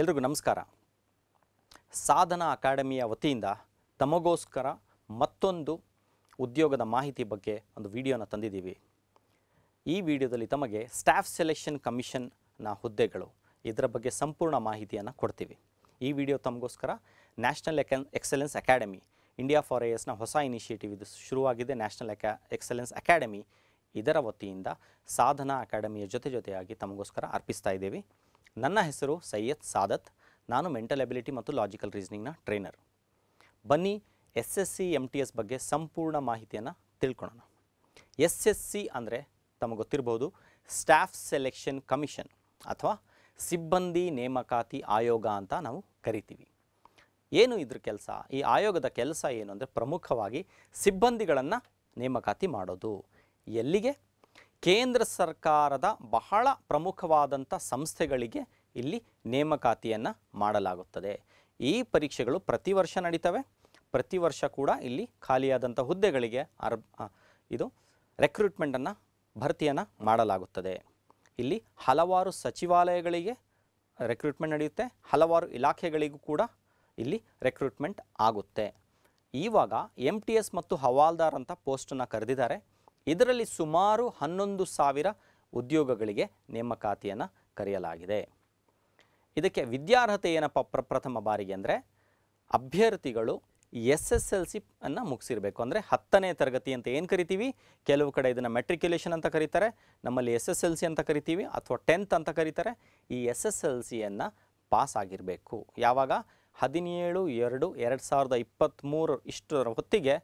ಎಲ್ರಿಗೂ ನಮಸ್ಕಾರ ಸಾಧನ ಅಕಾಡೆಮಿಯ ವತಿಯಿಂದ ತಮಗೋಸ್ಕರ ಮತ್ತೊಂದು ಉದ್ಯೋಗದ ಮಾಹಿತಿ ಬಗ್ಗೆ ಒಂದು ವಿಡಿಯೋನ ತಂದಿದ್ದೀವಿ ಈ ವಿಡಿಯೋದಲ್ಲಿ ತಮಗೆ ಸ್ಟಾಫ್ ಸೆಲೆಕ್ಷನ್ ಕಮಿಷನ್ನ ಹುದ್ದೆಗಳು ಇದರ ಬಗ್ಗೆ ಸಂಪೂರ್ಣ ಮಾಹಿತಿಯನ್ನು ಕೊಡ್ತೀವಿ ಈ ವಿಡಿಯೋ ತಮಗೋಸ್ಕರ national excellence academy India for ಹೊಸ ಇನಿಷಿಯೇಟಿವ್ ಇದು ಶುರುವಾಗಿದೆ ನ್ಯಾಷನಲ್ ಎಕ್ಸಲೆನ್ಸ್ ಅಕಾಡೆಮಿ ಇದರ ವತಿಯಿಂದ ಸಾಧನಾ ಅಕಾಡೆಮಿಯ ಜೊತೆ ಜೊತೆಯಾಗಿ ತಮಗೋಸ್ಕರ ಅರ್ಪಿಸ್ತಾ ಇದ್ದೀವಿ ನನ್ನ ಹೆಸರು ಸೈಯದ್ ಸಾದತ್ ನಾನು ಮೆಂಟಲ್ ಅಬಿಲಿಟಿ ಮತ್ತು ಲಾಜಿಕಲ್ ರೀಸ್ನಿಂಗ್ನ ಟ್ರೈನರ್ ಬನ್ನಿ S S C M T S ಬಗ್ಗೆ ಸಂಪೂರ್ಣ ಮಾಹಿತಿಯನ್ನು ತಿಳ್ಕೊಳ್ಳೋಣ ಎಸ್ ಎಸ್ ಸಿ ಅಂದರೆ ಗೊತ್ತಿರ್ಬೋದು ಸ್ಟಾಫ್ ಸೆಲೆಕ್ಷನ್ ಕಮಿಷನ್ ಅಥವಾ ಸಿಬ್ಬಂದಿ ನೇಮಕಾತಿ ಆಯೋಗ ಅಂತ ನಾವು ಕರಿತೀವಿ ಏನು ಇದ್ರ ಕೆಲಸ ಈ ಆಯೋಗದ ಕೆಲಸ ಏನು ಅಂದರೆ ಪ್ರಮುಖವಾಗಿ ಸಿಬ್ಬಂದಿಗಳನ್ನು ನೇಮಕಾತಿ ಮಾಡೋದು ಎಲ್ಲಿಗೆ ಕೇಂದ್ರ ಸರ್ಕಾರದ ಬಹಳ ಪ್ರಮುಖವಾದಂಥ ಸಂಸ್ಥೆಗಳಿಗೆ ಇಲ್ಲಿ ನೇಮಕಾತಿಯನ್ನು ಮಾಡಲಾಗುತ್ತದೆ ಈ ಪರೀಕ್ಷೆಗಳು ಪ್ರತಿ ವರ್ಷ ನಡೀತವೆ ಪ್ರತಿ ವರ್ಷ ಕೂಡ ಇಲ್ಲಿ ಖಾಲಿಯಾದಂಥ ಹುದ್ದೆಗಳಿಗೆ ಅರ್ ಇದು ರೆಕ್ರೂಟ್ಮೆಂಟನ್ನು ಭರ್ತಿಯನ್ನು ಮಾಡಲಾಗುತ್ತದೆ ಇಲ್ಲಿ ಹಲವಾರು ಸಚಿವಾಲಯಗಳಿಗೆ ರೆಕ್ರೂಟ್ಮೆಂಟ್ ನಡೆಯುತ್ತೆ ಹಲವಾರು ಇಲಾಖೆಗಳಿಗೂ ಕೂಡ ಇಲ್ಲಿ ರೆಕ್ರೂಟ್ಮೆಂಟ್ ಆಗುತ್ತೆ ಈವಾಗ ಎಮ್ ಟಿ ಎಸ್ ಮತ್ತು ಹವಾಲ್ದಾರ್ ಅಂತ ಪೋಸ್ಟನ್ನು ಕರೆದಿದ್ದಾರೆ ಇದರಲ್ಲಿ ಸುಮಾರು ಹನ್ನೊಂದು ಸಾವಿರ ಉದ್ಯೋಗಗಳಿಗೆ ನೇಮಕಾತಿಯನ್ನು ಕರೆಯಲಾಗಿದೆ ಇದಕ್ಕೆ ವಿದ್ಯಾರ್ಹತೆ ಏನಪ್ಪ ಪ್ರ ಪ್ರಥಮ ಬಾರಿಗೆ ಅಂದರೆ ಅಭ್ಯರ್ಥಿಗಳು ಎಸ್ ಎಸ್ ಎಲ್ ಸಿ ಅನ್ನು ಮುಗಿಸಿರಬೇಕು ಅಂದರೆ ಹತ್ತನೇ ತರಗತಿ ಅಂತ ಏನು ಕರಿತೀವಿ ಕೆಲವು ಕಡೆ ಇದನ್ನು ಮೆಟ್ರಿಕ್ಯುಲೇಷನ್ ಅಂತ ಕರೀತಾರೆ ನಮ್ಮಲ್ಲಿ ಎಸ್ ಎಸ್ ಎಲ್ ಸಿ ಅಂತ ಕರಿತೀವಿ ಅಥವಾ ಟೆಂತ್ ಅಂತ ಕರೀತಾರೆ ಈ ಎಸ್ ಎಸ್ ಎಲ್ ಸಿಯನ್ನು ಪಾಸ್ ಆಗಿರಬೇಕು ಯಾವಾಗ ಹದಿನೇಳು ಎರಡು ಎರಡು ಸಾವಿರದ ಇಪ್ಪತ್ತ್ಮೂರು ಇಷ್ಟರ ಹೊತ್ತಿಗೆ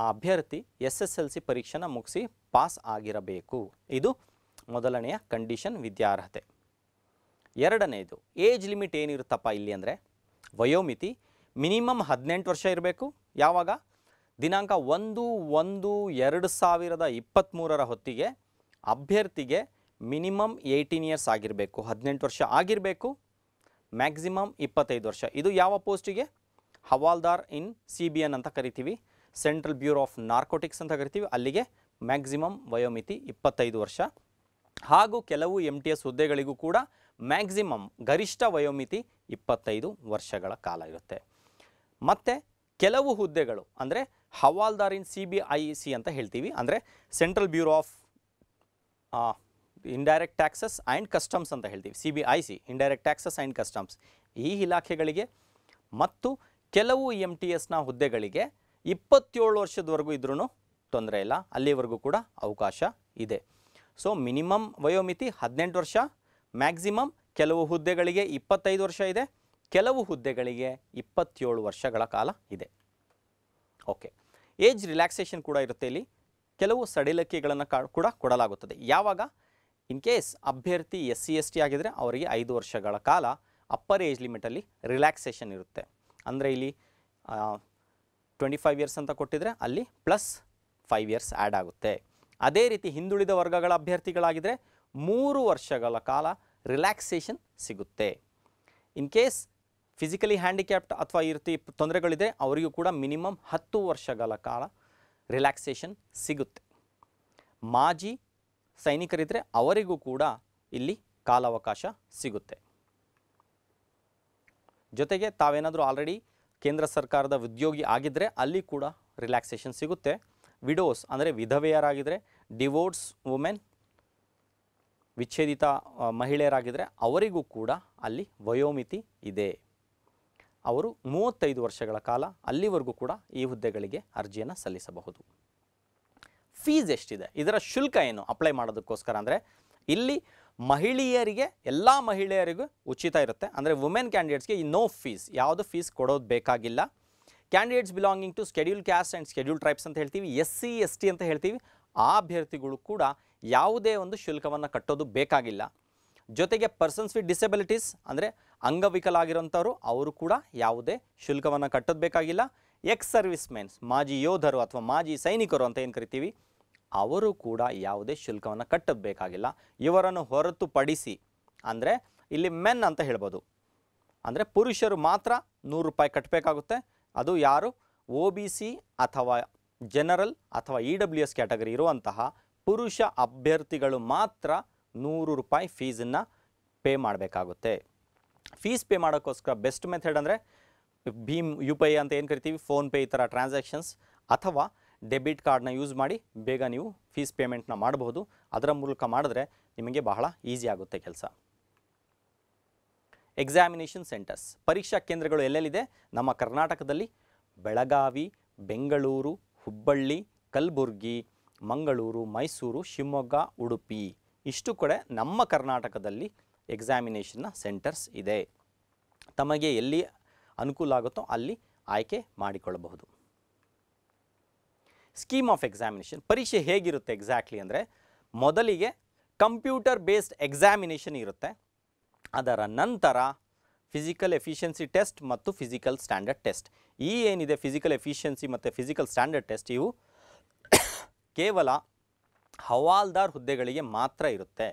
ಆ ಅಭ್ಯರ್ಥಿ ಎಸ್ ಎಸ್ ಎಲ್ ಸಿ ಪರೀಕ್ಷೆನ ಮುಗಿಸಿ ಪಾಸ್ ಆಗಿರಬೇಕು ಇದು ಮೊದಲನೆಯ ಕಂಡೀಷನ್ ವಿದ್ಯಾರ್ಹತೆ ಎರಡನೆಯದು ಏಜ್ ಲಿಮಿಟ್ ಏನಿರುತ್ತಪ್ಪ ಇಲ್ಲಿ ಅಂದರೆ ವಯೋಮಿತಿ ಮಿನಿಮಮ್ ಹದಿನೆಂಟು ವರ್ಷ ಇರಬೇಕು ಯಾವಾಗ ದಿನಾಂಕ ಒಂದು ಒಂದು ಎರಡು ಸಾವಿರದ ಇಪ್ಪತ್ತ್ಮೂರರ ಹೊತ್ತಿಗೆ ಅಭ್ಯರ್ಥಿಗೆ ಮಿನಿಮಮ್ ಏಯ್ಟೀನ್ ಇಯರ್ಸ್ ಆಗಿರಬೇಕು ಹದಿನೆಂಟು ವರ್ಷ ಆಗಿರಬೇಕು ಮ್ಯಾಕ್ಸಿಮಮ್ ಇಪ್ಪತ್ತೈದು ವರ್ಷ ಇದು ಯಾವ ಪೋಸ್ಟಿಗೆ ಹವಾಲ್ದಾರ್ ಇನ್ ಸಿ ಬಿ ಎನ್ ಅಂತ ಕರಿತೀವಿ ಸೆಂಟ್ರಲ್ ಬ್ಯೂರೋ ಆಫ್ ನಾರ್ಕೋಟಿಕ್ಸ್ ಅಂತ ಕರಿತೀವಿ ಅಲ್ಲಿಗೆ ಮ್ಯಾಕ್ಸಿಮಮ್ ವಯೋಮಿತಿ ಇಪ್ಪತ್ತೈದು ವರ್ಷ ಹಾಗೂ ಕೆಲವು ಎಮ್ ಟಿ ಎಸ್ ಹುದ್ದೆಗಳಿಗೂ ಕೂಡ ಮ್ಯಾಕ್ಸಿಮಮ್ ಗರಿಷ್ಠ ವಯೋಮಿತಿ ಇಪ್ಪತ್ತೈದು ವರ್ಷಗಳ ಕಾಲ ಇರುತ್ತೆ ಮತ್ತು ಕೆಲವು ಹುದ್ದೆಗಳು ಅಂದರೆ ಹವಾಲ್ದಾರಿನ್ ಸಿ ಬಿ ಐ ಸಿ ಅಂತ ಹೇಳ್ತೀವಿ ಅಂದರೆ central bureau of indirect taxes and customs ಅಂತ ಹೇಳ್ತೀವಿ C B I C indirect taxes and customs ಈ ಇಲಾಖೆಗಳಿಗೆ ಮತ್ತು ಕೆಲವು ಎಮ್ ಟಿ ಎಸ್ನ ಹುದ್ದೆಗಳಿಗೆ ಇಪ್ಪತ್ತೇಳು ವರ್ಷದವರೆಗೂ ಇದ್ರೂ ತೊಂದರೆ ಇಲ್ಲ ಅಲ್ಲಿವರೆಗೂ ಕೂಡ ಅವಕಾಶ ಇದೆ ಸೊ ಮಿನಿಮಮ್ ವಯೋಮಿತಿ ಹದಿನೆಂಟು ವರ್ಷ ಮ್ಯಾಕ್ಸಿಮಮ್ ಕೆಲವು ಹುದ್ದೆಗಳಿಗೆ ಇಪ್ಪತ್ತೈದು ವರ್ಷ ಇದೆ ಕೆಲವು ಹುದ್ದೆಗಳಿಗೆ ಇಪ್ಪತ್ತೇಳು ವರ್ಷಗಳ ಕಾಲ ಇದೆ ಓಕೆ ಏಜ್ ರಿಲ್ಯಾಕ್ಸೇಷನ್ ಕೂಡ ಇರುತ್ತೆ ಇಲ್ಲಿ ಕೆಲವು ಸಡಿಲಿಕೆಗಳನ್ನು ಕೂಡ ಕೊಡಲಾಗುತ್ತದೆ ಯಾವಾಗ ಇನ್ ಕೇಸ್ ಅಭ್ಯರ್ಥಿ ಎಸ್ ಸಿ ಎಸ್ ಟಿ ಆಗಿದರೆ ಅವರಿಗೆ ಐದು ವರ್ಷಗಳ ಕಾಲ ಅಪ್ಪರ್ ಏಜ್ ಲಿಮಿಟಲ್ಲಿ ರಿಲ್ಯಾಕ್ಸೇಷನ್ ಇರುತ್ತೆ ಅಂದರೆ ಇಲ್ಲಿ ಟ್ವೆಂಟಿ ಫೈವ್ ಇಯರ್ಸ್ ಅಂತ ಕೊಟ್ಟಿದ್ರೆ ಅಲ್ಲಿ ಪ್ಲಸ್ ಫೈವ್ ಇಯರ್ಸ್ ಆ್ಯಡ್ ಆಗುತ್ತೆ ಅದೇ ರೀತಿ ಹಿಂದುಳಿದ ವರ್ಗಗಳ ಅಭ್ಯರ್ಥಿಗಳಾಗಿದ್ದರೆ ಮೂರು ವರ್ಷಗಳ ಕಾಲ ರಿಲ್ಯಾಕ್ಸೇಷನ್ ಸಿಗುತ್ತೆ ಇನ್ ಕೇಸ್ ಫಿಸಿಕಲಿ ಹ್ಯಾಂಡಿಕ್ಯಾಪ್ಟ್ ಅಥವಾ ಈ ರೀತಿ ತೊಂದರೆಗಳಿದೆ ಅವರಿಗೂ ಕೂಡ ಮಿನಿಮಮ್ ಹತ್ತು ವರ್ಷಗಳ ಕಾಲ ರಿಲ್ಯಾಕ್ಸೇಷನ್ ಸಿಗುತ್ತೆ ಮಾಜಿ ಸೈನಿಕರಿದ್ದರೆ ಅವರಿಗೂ ಕೂಡ ಇಲ್ಲಿ ಕಾಲಾವಕಾಶ ಸಿಗುತ್ತೆ ಜೊತೆಗೆ ತಾವೇನಾದರೂ ಆಲ್ರೆಡಿ ಕೇಂದ್ರ ಸರ್ಕಾರದ ಉದ್ಯೋಗಿ ಆಗಿದ್ದರೆ ಅಲ್ಲಿ ಕೂಡ ರಿಲ್ಯಾಕ್ಸೇಷನ್ ಸಿಗುತ್ತೆ ವಿಡೋಸ್ ಅಂದರೆ ವಿಧವೆಯರಾಗಿದ್ದರೆ ಡಿವೋರ್ಸ್ ವುಮೆನ್ ವಿಚ್ಛೇದಿತ ಮಹಿಳೆಯರಾಗಿದ್ದರೆ ಅವರಿಗೂ ಕೂಡ ಅಲ್ಲಿ ವಯೋಮಿತಿ ಇದೆ ಅವರು ಮೂವತ್ತೈದು ವರ್ಷಗಳ ಕಾಲ ಅಲ್ಲಿವರೆಗೂ ಕೂಡ ಈ ಹುದ್ದೆಗಳಿಗೆ ಅರ್ಜಿಯನ್ನು ಸಲ್ಲಿಸಬಹುದು ಫೀಸ್ ಎಷ್ಟಿದೆ ಇದರ ಶುಲ್ಕ ಏನು ಅಪ್ಲೈ ಮಾಡೋದಕ್ಕೋಸ್ಕರ ಅಂದರೆ ಇಲ್ಲಿ ಮಹಿಳೆಯರಿಗೆ ಎಲ್ಲ ಮಹಿಳೆಯರಿಗೂ ಉಚಿತ ಇರುತ್ತೆ ಅಂದರೆ ವುಮೆನ್ ಕ್ಯಾಂಡಿಡೇಟ್ಸ್ಗೆ ಈ ನೋ ಫೀಸ್ ಯಾವುದು ಫೀಸ್ ಕೊಡೋದು ಬೇಕಾಗಿಲ್ಲ candidates belonging to schedule caste and schedule tribes ಅಂತ ಹೇಳ್ತೀವಿ ಎಸ್ ಸಿ ಎಸ್ ಟಿ ಅಂತ ಹೇಳ್ತೀವಿ ಆ ಅಭ್ಯರ್ಥಿಗಳು ಕೂಡ ಯಾವುದೇ ಒಂದು ಶುಲ್ಕವನ್ನು ಕಟ್ಟೋದು ಬೇಕಾಗಿಲ್ಲ ಜೊತೆಗೆ ಪರ್ಸನ್ಸ್ ವಿತ್ ಡಿಸೆಬಿಲಿಟೀಸ್ ಅಂದರೆ ಅಂಗವಿಕಲಾಗಿರೋಂಥವ್ರು ಅವರು ಕೂಡ ಯಾವುದೇ ಶುಲ್ಕವನ್ನು ಕಟ್ಟೋದು ಬೇಕಾಗಿಲ್ಲ ಎಕ್ಸ್ ಸರ್ವಿಸ್ ಮೆನ್ಸ್ ಮಾಜಿ ಯೋಧರು ಅಥವಾ ಮಾಜಿ ಸೈನಿಕರು ಅಂತ ಏನು ಕರಿತೀವಿ ಅವರು ಕೂಡ ಯಾವುದೇ ಶುಲ್ಕವನ್ನು ಕಟ್ಟಬೇಕಾಗಿಲ್ಲ ಇವರನ್ನು ಹೊರತುಪಡಿಸಿ ಅಂದರೆ ಇಲ್ಲಿ ಮೆನ್ ಅಂತ ಹೇಳ್ಬೋದು ಅಂದರೆ ಪುರುಷರು ಮಾತ್ರ ನೂರು ರೂಪಾಯಿ ಕಟ್ಟಬೇಕಾಗುತ್ತೆ ಅದು ಯಾರು ಒ ಬಿ ಸಿ ಅಥವಾ ಜನರಲ್ ಅಥವಾ ಇ ಡಬ್ಲ್ಯೂ ಎಸ್ ಕ್ಯಾಟಗರಿ ಇರುವಂತಹ ಪುರುಷ ಅಭ್ಯರ್ಥಿಗಳು ಮಾತ್ರ ನೂರು ರೂಪಾಯಿ ಫೀಸನ್ನು ಪೇ ಮಾಡಬೇಕಾಗುತ್ತೆ ಫೀಸ್ ಪೇ ಮಾಡೋಕ್ಕೋಸ್ಕರ ಬೆಸ್ಟ್ ಮೆಥಡ್ ಅಂದರೆ ಭೀಮ್ ಯು ಪಿ ಐ ಅಂತ ಏನು ಕರಿತೀವಿ ಫೋನ್ಪೇ ಈ ಥರ ಟ್ರಾನ್ಸಾಕ್ಷನ್ಸ್ ಅಥವಾ ಡೆಬಿಟ್ ಕಾರ್ಡ್ನ ಯೂಸ್ ಮಾಡಿ ಬೇಗ ನೀವು ಫೀಸ್ ಪೇಮೆಂಟ್ನ ಮಾಡಬಹುದು ಅದರ ಮೂಲಕ ಮಾಡಿದ್ರೆ ನಿಮಗೆ ಬಹಳ ಈಸಿ ಆಗುತ್ತೆ ಕೆಲಸ ಎಕ್ಸಾಮಿನೇಷನ್ ಸೆಂಟರ್ಸ್ ಪರೀಕ್ಷಾ ಕೇಂದ್ರಗಳು ಎಲ್ಲೆಲ್ಲಿದೆ ನಮ್ಮ ಕರ್ನಾಟಕದಲ್ಲಿ ಬೆಳಗಾವಿ ಬೆಂಗಳೂರು ಹುಬ್ಬಳ್ಳಿ ಕಲಬುರ್ಗಿ ಮಂಗಳೂರು ಮೈಸೂರು ಶಿವಮೊಗ್ಗ ಉಡುಪಿ ಇಷ್ಟು ಕಡೆ ನಮ್ಮ ಕರ್ನಾಟಕದಲ್ಲಿ ಎಕ್ಸಾಮಿನೇಷನ್ನ ಸೆಂಟರ್ಸ್ ಇದೆ ತಮಗೆ ಎಲ್ಲಿ ಅನುಕೂಲ ಆಗುತ್ತೋ ಅಲ್ಲಿ ಆಯ್ಕೆ ಮಾಡಿಕೊಳ್ಳಬಹುದು ಸ್ಕೀಮ್ ಆಫ್ ಎಕ್ಸಾಮಿನೇಷನ್ ಪರೀಕ್ಷೆ ಹೇಗಿರುತ್ತೆ ಎಕ್ಸಾಕ್ಟ್ಲಿ ಅಂದರೆ ಮೊದಲಿಗೆ ಕಂಪ್ಯೂಟರ್ ಬೇಸ್ಡ್ ಎಕ್ಸಾಮಿನೇಷನ್ ಇರುತ್ತೆ ಅದರ ನಂತರ ಫಿಸಿಕಲ್ ಎಫಿಷಿಯನ್ಸಿ ಟೆಸ್ಟ್ ಮತ್ತು ಫಿಸಿಕಲ್ ಸ್ಟ್ಯಾಂಡರ್ಡ್ ಟೆಸ್ಟ್ ಈ ಏನಿದೆ ಫಿಸಿಕಲ್ ಎಫಿಷಿಯನ್ಸಿ ಮತ್ತು ಫಿಸಿಕಲ್ ಸ್ಟ್ಯಾಂಡರ್ಡ್ ಟೆಸ್ಟ್ ಇವು ಕೇವಲ ಹವಾಲ್ದಾರ್ ಹುದ್ದೆಗಳಿಗೆ ಮಾತ್ರ ಇರುತ್ತೆ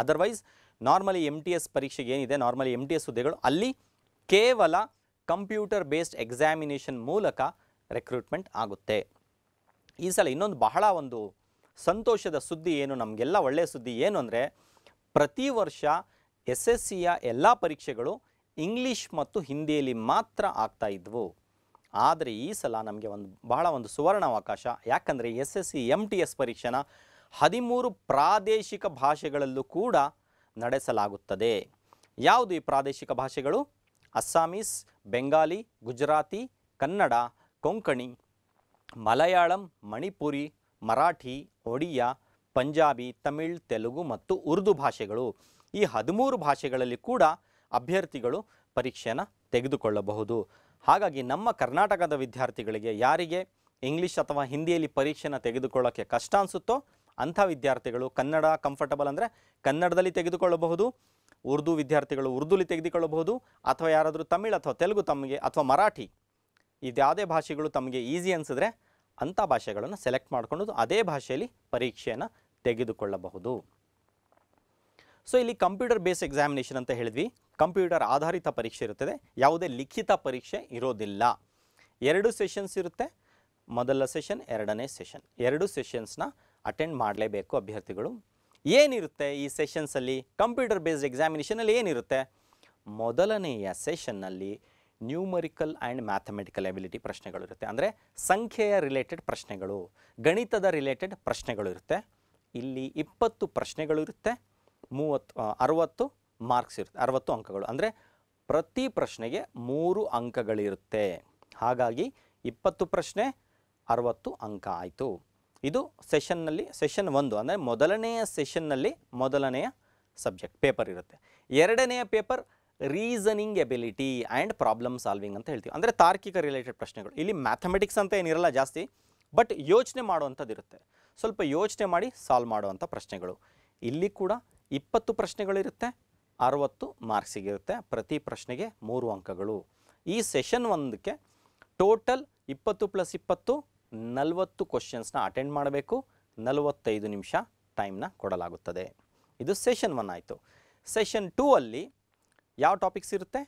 otherwise normally M T S ಪರೀಕ್ಷೆಗೆ ಏನಿದೆ ನಾರ್ಮಲಿ ಎಮ್ ಟಿ ಎಸ್ ಹುದ್ದೆಗಳು ಅಲ್ಲಿ ಕೇವಲ ಕಂಪ್ಯೂಟರ್ ಬೇಸ್ಡ್ ಎಕ್ಸಾಮಿನೇಷನ್ ಮೂಲಕ ರೆಕ್ರೂಟ್ಮೆಂಟ್ ಆಗುತ್ತೆ ಈ ಸಲ ಇನ್ನೊಂದು ಬಹಳ ಒಂದು ಸಂತೋಷದ ಸುದ್ದಿ ಏನು ನಮಗೆಲ್ಲ ಒಳ್ಳೆಯ ಸುದ್ದಿ ಏನು ಅಂದರೆ ಪ್ರತಿ ವರ್ಷ ಎಸ್ ಎಸ್ ಸಿಯ ಎಲ್ಲ ಪರೀಕ್ಷೆಗಳು ಇಂಗ್ಲೀಷ್ ಮತ್ತು ಹಿಂದಿಯಲ್ಲಿ ಮಾತ್ರ ಆಗ್ತಾ ಇದ್ವು ಆದರೆ ಈ ಸಲ ನಮಗೆ ಒಂದು ಬಹಳ ಒಂದು ಅವಕಾಶ ಯಾಕಂದರೆ S S C M T S ಪರೀಕ್ಷೆನ ಹದಿಮೂರು ಪ್ರಾದೇಶಿಕ ಭಾಷೆಗಳಲ್ಲೂ ಕೂಡ ನಡೆಸಲಾಗುತ್ತದೆ ಯಾವುದು ಈ ಪ್ರಾದೇಶಿಕ ಭಾಷೆಗಳು ಅಸ್ಸಾಮೀಸ್ ಬೆಂಗಾಲಿ ಗುಜರಾತಿ ಕನ್ನಡ ಕೊಂಕಣಿ ಮಲಯಾಳಂ ಮಣಿಪುರಿ ಮರಾಠಿ ಒಡಿಯಾ ಪಂಜಾಬಿ ತಮಿಳ್ ತೆಲುಗು ಮತ್ತು ಉರ್ದು ಭಾಷೆಗಳು ಈ ಹದಿಮೂರು ಭಾಷೆಗಳಲ್ಲಿ ಕೂಡ ಅಭ್ಯರ್ಥಿಗಳು ಪರೀಕ್ಷೆಯನ್ನು ತೆಗೆದುಕೊಳ್ಳಬಹುದು ಹಾಗಾಗಿ ನಮ್ಮ ಕರ್ನಾಟಕದ ವಿದ್ಯಾರ್ಥಿಗಳಿಗೆ ಯಾರಿಗೆ ಇಂಗ್ಲೀಷ್ ಅಥವಾ ಹಿಂದಿಯಲ್ಲಿ ಪರೀಕ್ಷೆನ ತೆಗೆದುಕೊಳ್ಳೋಕ್ಕೆ ಕಷ್ಟ ಅನಿಸುತ್ತೋ ಅಂಥ ವಿದ್ಯಾರ್ಥಿಗಳು ಕನ್ನಡ ಕಂಫರ್ಟಬಲ್ ಅಂದರೆ ಕನ್ನಡದಲ್ಲಿ ತೆಗೆದುಕೊಳ್ಳಬಹುದು ಉರ್ದು ವಿದ್ಯಾರ್ಥಿಗಳು ಉರ್ದುಲಿ ತೆಗೆದುಕೊಳ್ಳಬಹುದು ಅಥವಾ ಯಾರಾದರೂ ತಮಿಳ್ ಅಥವಾ ತೆಲುಗು ತಮಗೆ ಅಥವಾ ಮರಾಠಿ ಇದ್ಯಾವುದೇ ಭಾಷೆಗಳು ತಮಗೆ ಈಸಿ ಅನಿಸಿದ್ರೆ ಅಂಥ ಭಾಷೆಗಳನ್ನು ಸೆಲೆಕ್ಟ್ ಮಾಡಿಕೊಂಡು ಅದೇ ಭಾಷೆಯಲ್ಲಿ ಪರೀಕ್ಷೆಯನ್ನು ತೆಗೆದುಕೊಳ್ಳಬಹುದು ಸೊ ಇಲ್ಲಿ ಕಂಪ್ಯೂಟರ್ ಬೇಸ್ ಎಕ್ಸಾಮಿನೇಷನ್ ಅಂತ ಹೇಳಿದ್ವಿ ಕಂಪ್ಯೂಟರ್ ಆಧಾರಿತ ಪರೀಕ್ಷೆ ಇರುತ್ತದೆ ಯಾವುದೇ ಲಿಖಿತ ಪರೀಕ್ಷೆ ಇರೋದಿಲ್ಲ ಎರಡು ಸೆಷನ್ಸ್ ಇರುತ್ತೆ ಮೊದಲ ಸೆಷನ್ ಎರಡನೇ ಸೆಷನ್ ಎರಡು ಸೆಷನ್ಸ್ನ ಅಟೆಂಡ್ ಮಾಡಲೇಬೇಕು ಅಭ್ಯರ್ಥಿಗಳು ಏನಿರುತ್ತೆ ಈ ಸೆಷನ್ಸಲ್ಲಿ ಕಂಪ್ಯೂಟರ್ ಬೇಸ್ಡ್ ಎಕ್ಸಾಮಿನೇಷನಲ್ಲಿ ಏನಿರುತ್ತೆ ಮೊದಲನೆಯ ಸೆಷನ್ನಲ್ಲಿ ನ್ಯೂಮರಿಕಲ್ ಆ್ಯಂಡ್ ಮ್ಯಾಥಮೆಟಿಕಲ್ ಎಬಿಲಿಟಿ ಪ್ರಶ್ನೆಗಳು ಇರುತ್ತೆ ಅಂದರೆ ಸಂಖ್ಯೆಯ ರಿಲೇಟೆಡ್ ಪ್ರಶ್ನೆಗಳು ಗಣಿತದ ರಿಲೇಟೆಡ್ ಪ್ರಶ್ನೆಗಳು ಇರುತ್ತೆ ಇಲ್ಲಿ ಇಪ್ಪತ್ತು ಪ್ರಶ್ನೆಗಳು ಇರುತ್ತೆ ಮೂವತ್ತು ಅರವತ್ತು ಮಾರ್ಕ್ಸ್ ಇರುತ್ತೆ ಅರವತ್ತು ಅಂಕಗಳು ಅಂದರೆ ಪ್ರತಿ ಪ್ರಶ್ನೆಗೆ ಮೂರು ಅಂಕಗಳಿರುತ್ತೆ ಹಾಗಾಗಿ ಇಪ್ಪತ್ತು ಪ್ರಶ್ನೆ ಅರವತ್ತು ಅಂಕ ಆಯಿತು ಇದು ಸೆಷನ್ನಲ್ಲಿ ಸೆಷನ್ ಒಂದು ಅಂದರೆ ಮೊದಲನೆಯ ಸೆಷನ್ನಲ್ಲಿ ಮೊದಲನೆಯ ಸಬ್ಜೆಕ್ಟ್ ಪೇಪರ್ ಇರುತ್ತೆ ಎರಡನೆಯ paper reasoning ability and problem solving ಅಂತ ಹೇಳ್ತೀವಿ ಅಂದರೆ ತಾರ್ಕಿಕ ರಿಲೇಟೆಡ್ ಪ್ರಶ್ನೆಗಳು ಇಲ್ಲಿ ಮ್ಯಾಥಮೆಟಿಕ್ಸ್ ಅಂತ ಏನಿರಲ್ಲ ಜಾಸ್ತಿ ಬಟ್ ಯೋಚನೆ ಮಾಡುವಂಥದ್ದು ಇರುತ್ತೆ ಸ್ವಲ್ಪ ಯೋಚನೆ ಮಾಡಿ ಸಾಲ್ವ್ ಮಾಡುವಂಥ ಪ್ರಶ್ನೆಗಳು ಇಲ್ಲಿ ಕೂಡ ಇಪ್ಪತ್ತು ಪ್ರಶ್ನೆಗಳಿರುತ್ತೆ ಅರುವತ್ತು ಮಾರ್ಕ್ಸಿಗಿರುತ್ತೆ ಪ್ರತಿ ಪ್ರಶ್ನೆಗೆ ಮೂರು ಅಂಕಗಳು ಈ ಸೆಷನ್ ಒಂದಕ್ಕೆ ಟೋಟಲ್ ಇಪ್ಪತ್ತು ಪ್ಲಸ್ ಇಪ್ಪತ್ತು ನಲವತ್ತು ಕ್ವಶನ್ಸ್ನ ಅಟೆಂಡ್ ಮಾಡಬೇಕು ನಲವತ್ತೈದು ನಿಮಿಷ ಟೈಮ್ನ ಕೊಡಲಾಗುತ್ತದೆ ಇದು ಸೆಷನ್ ಒನ್ ಆಯಿತು ಸೆಷನ್ ಟೂ ಅಲ್ಲಿ ಯಾವ ಟಾಪಿಕ್ಸ್ ಇರುತ್ತೆ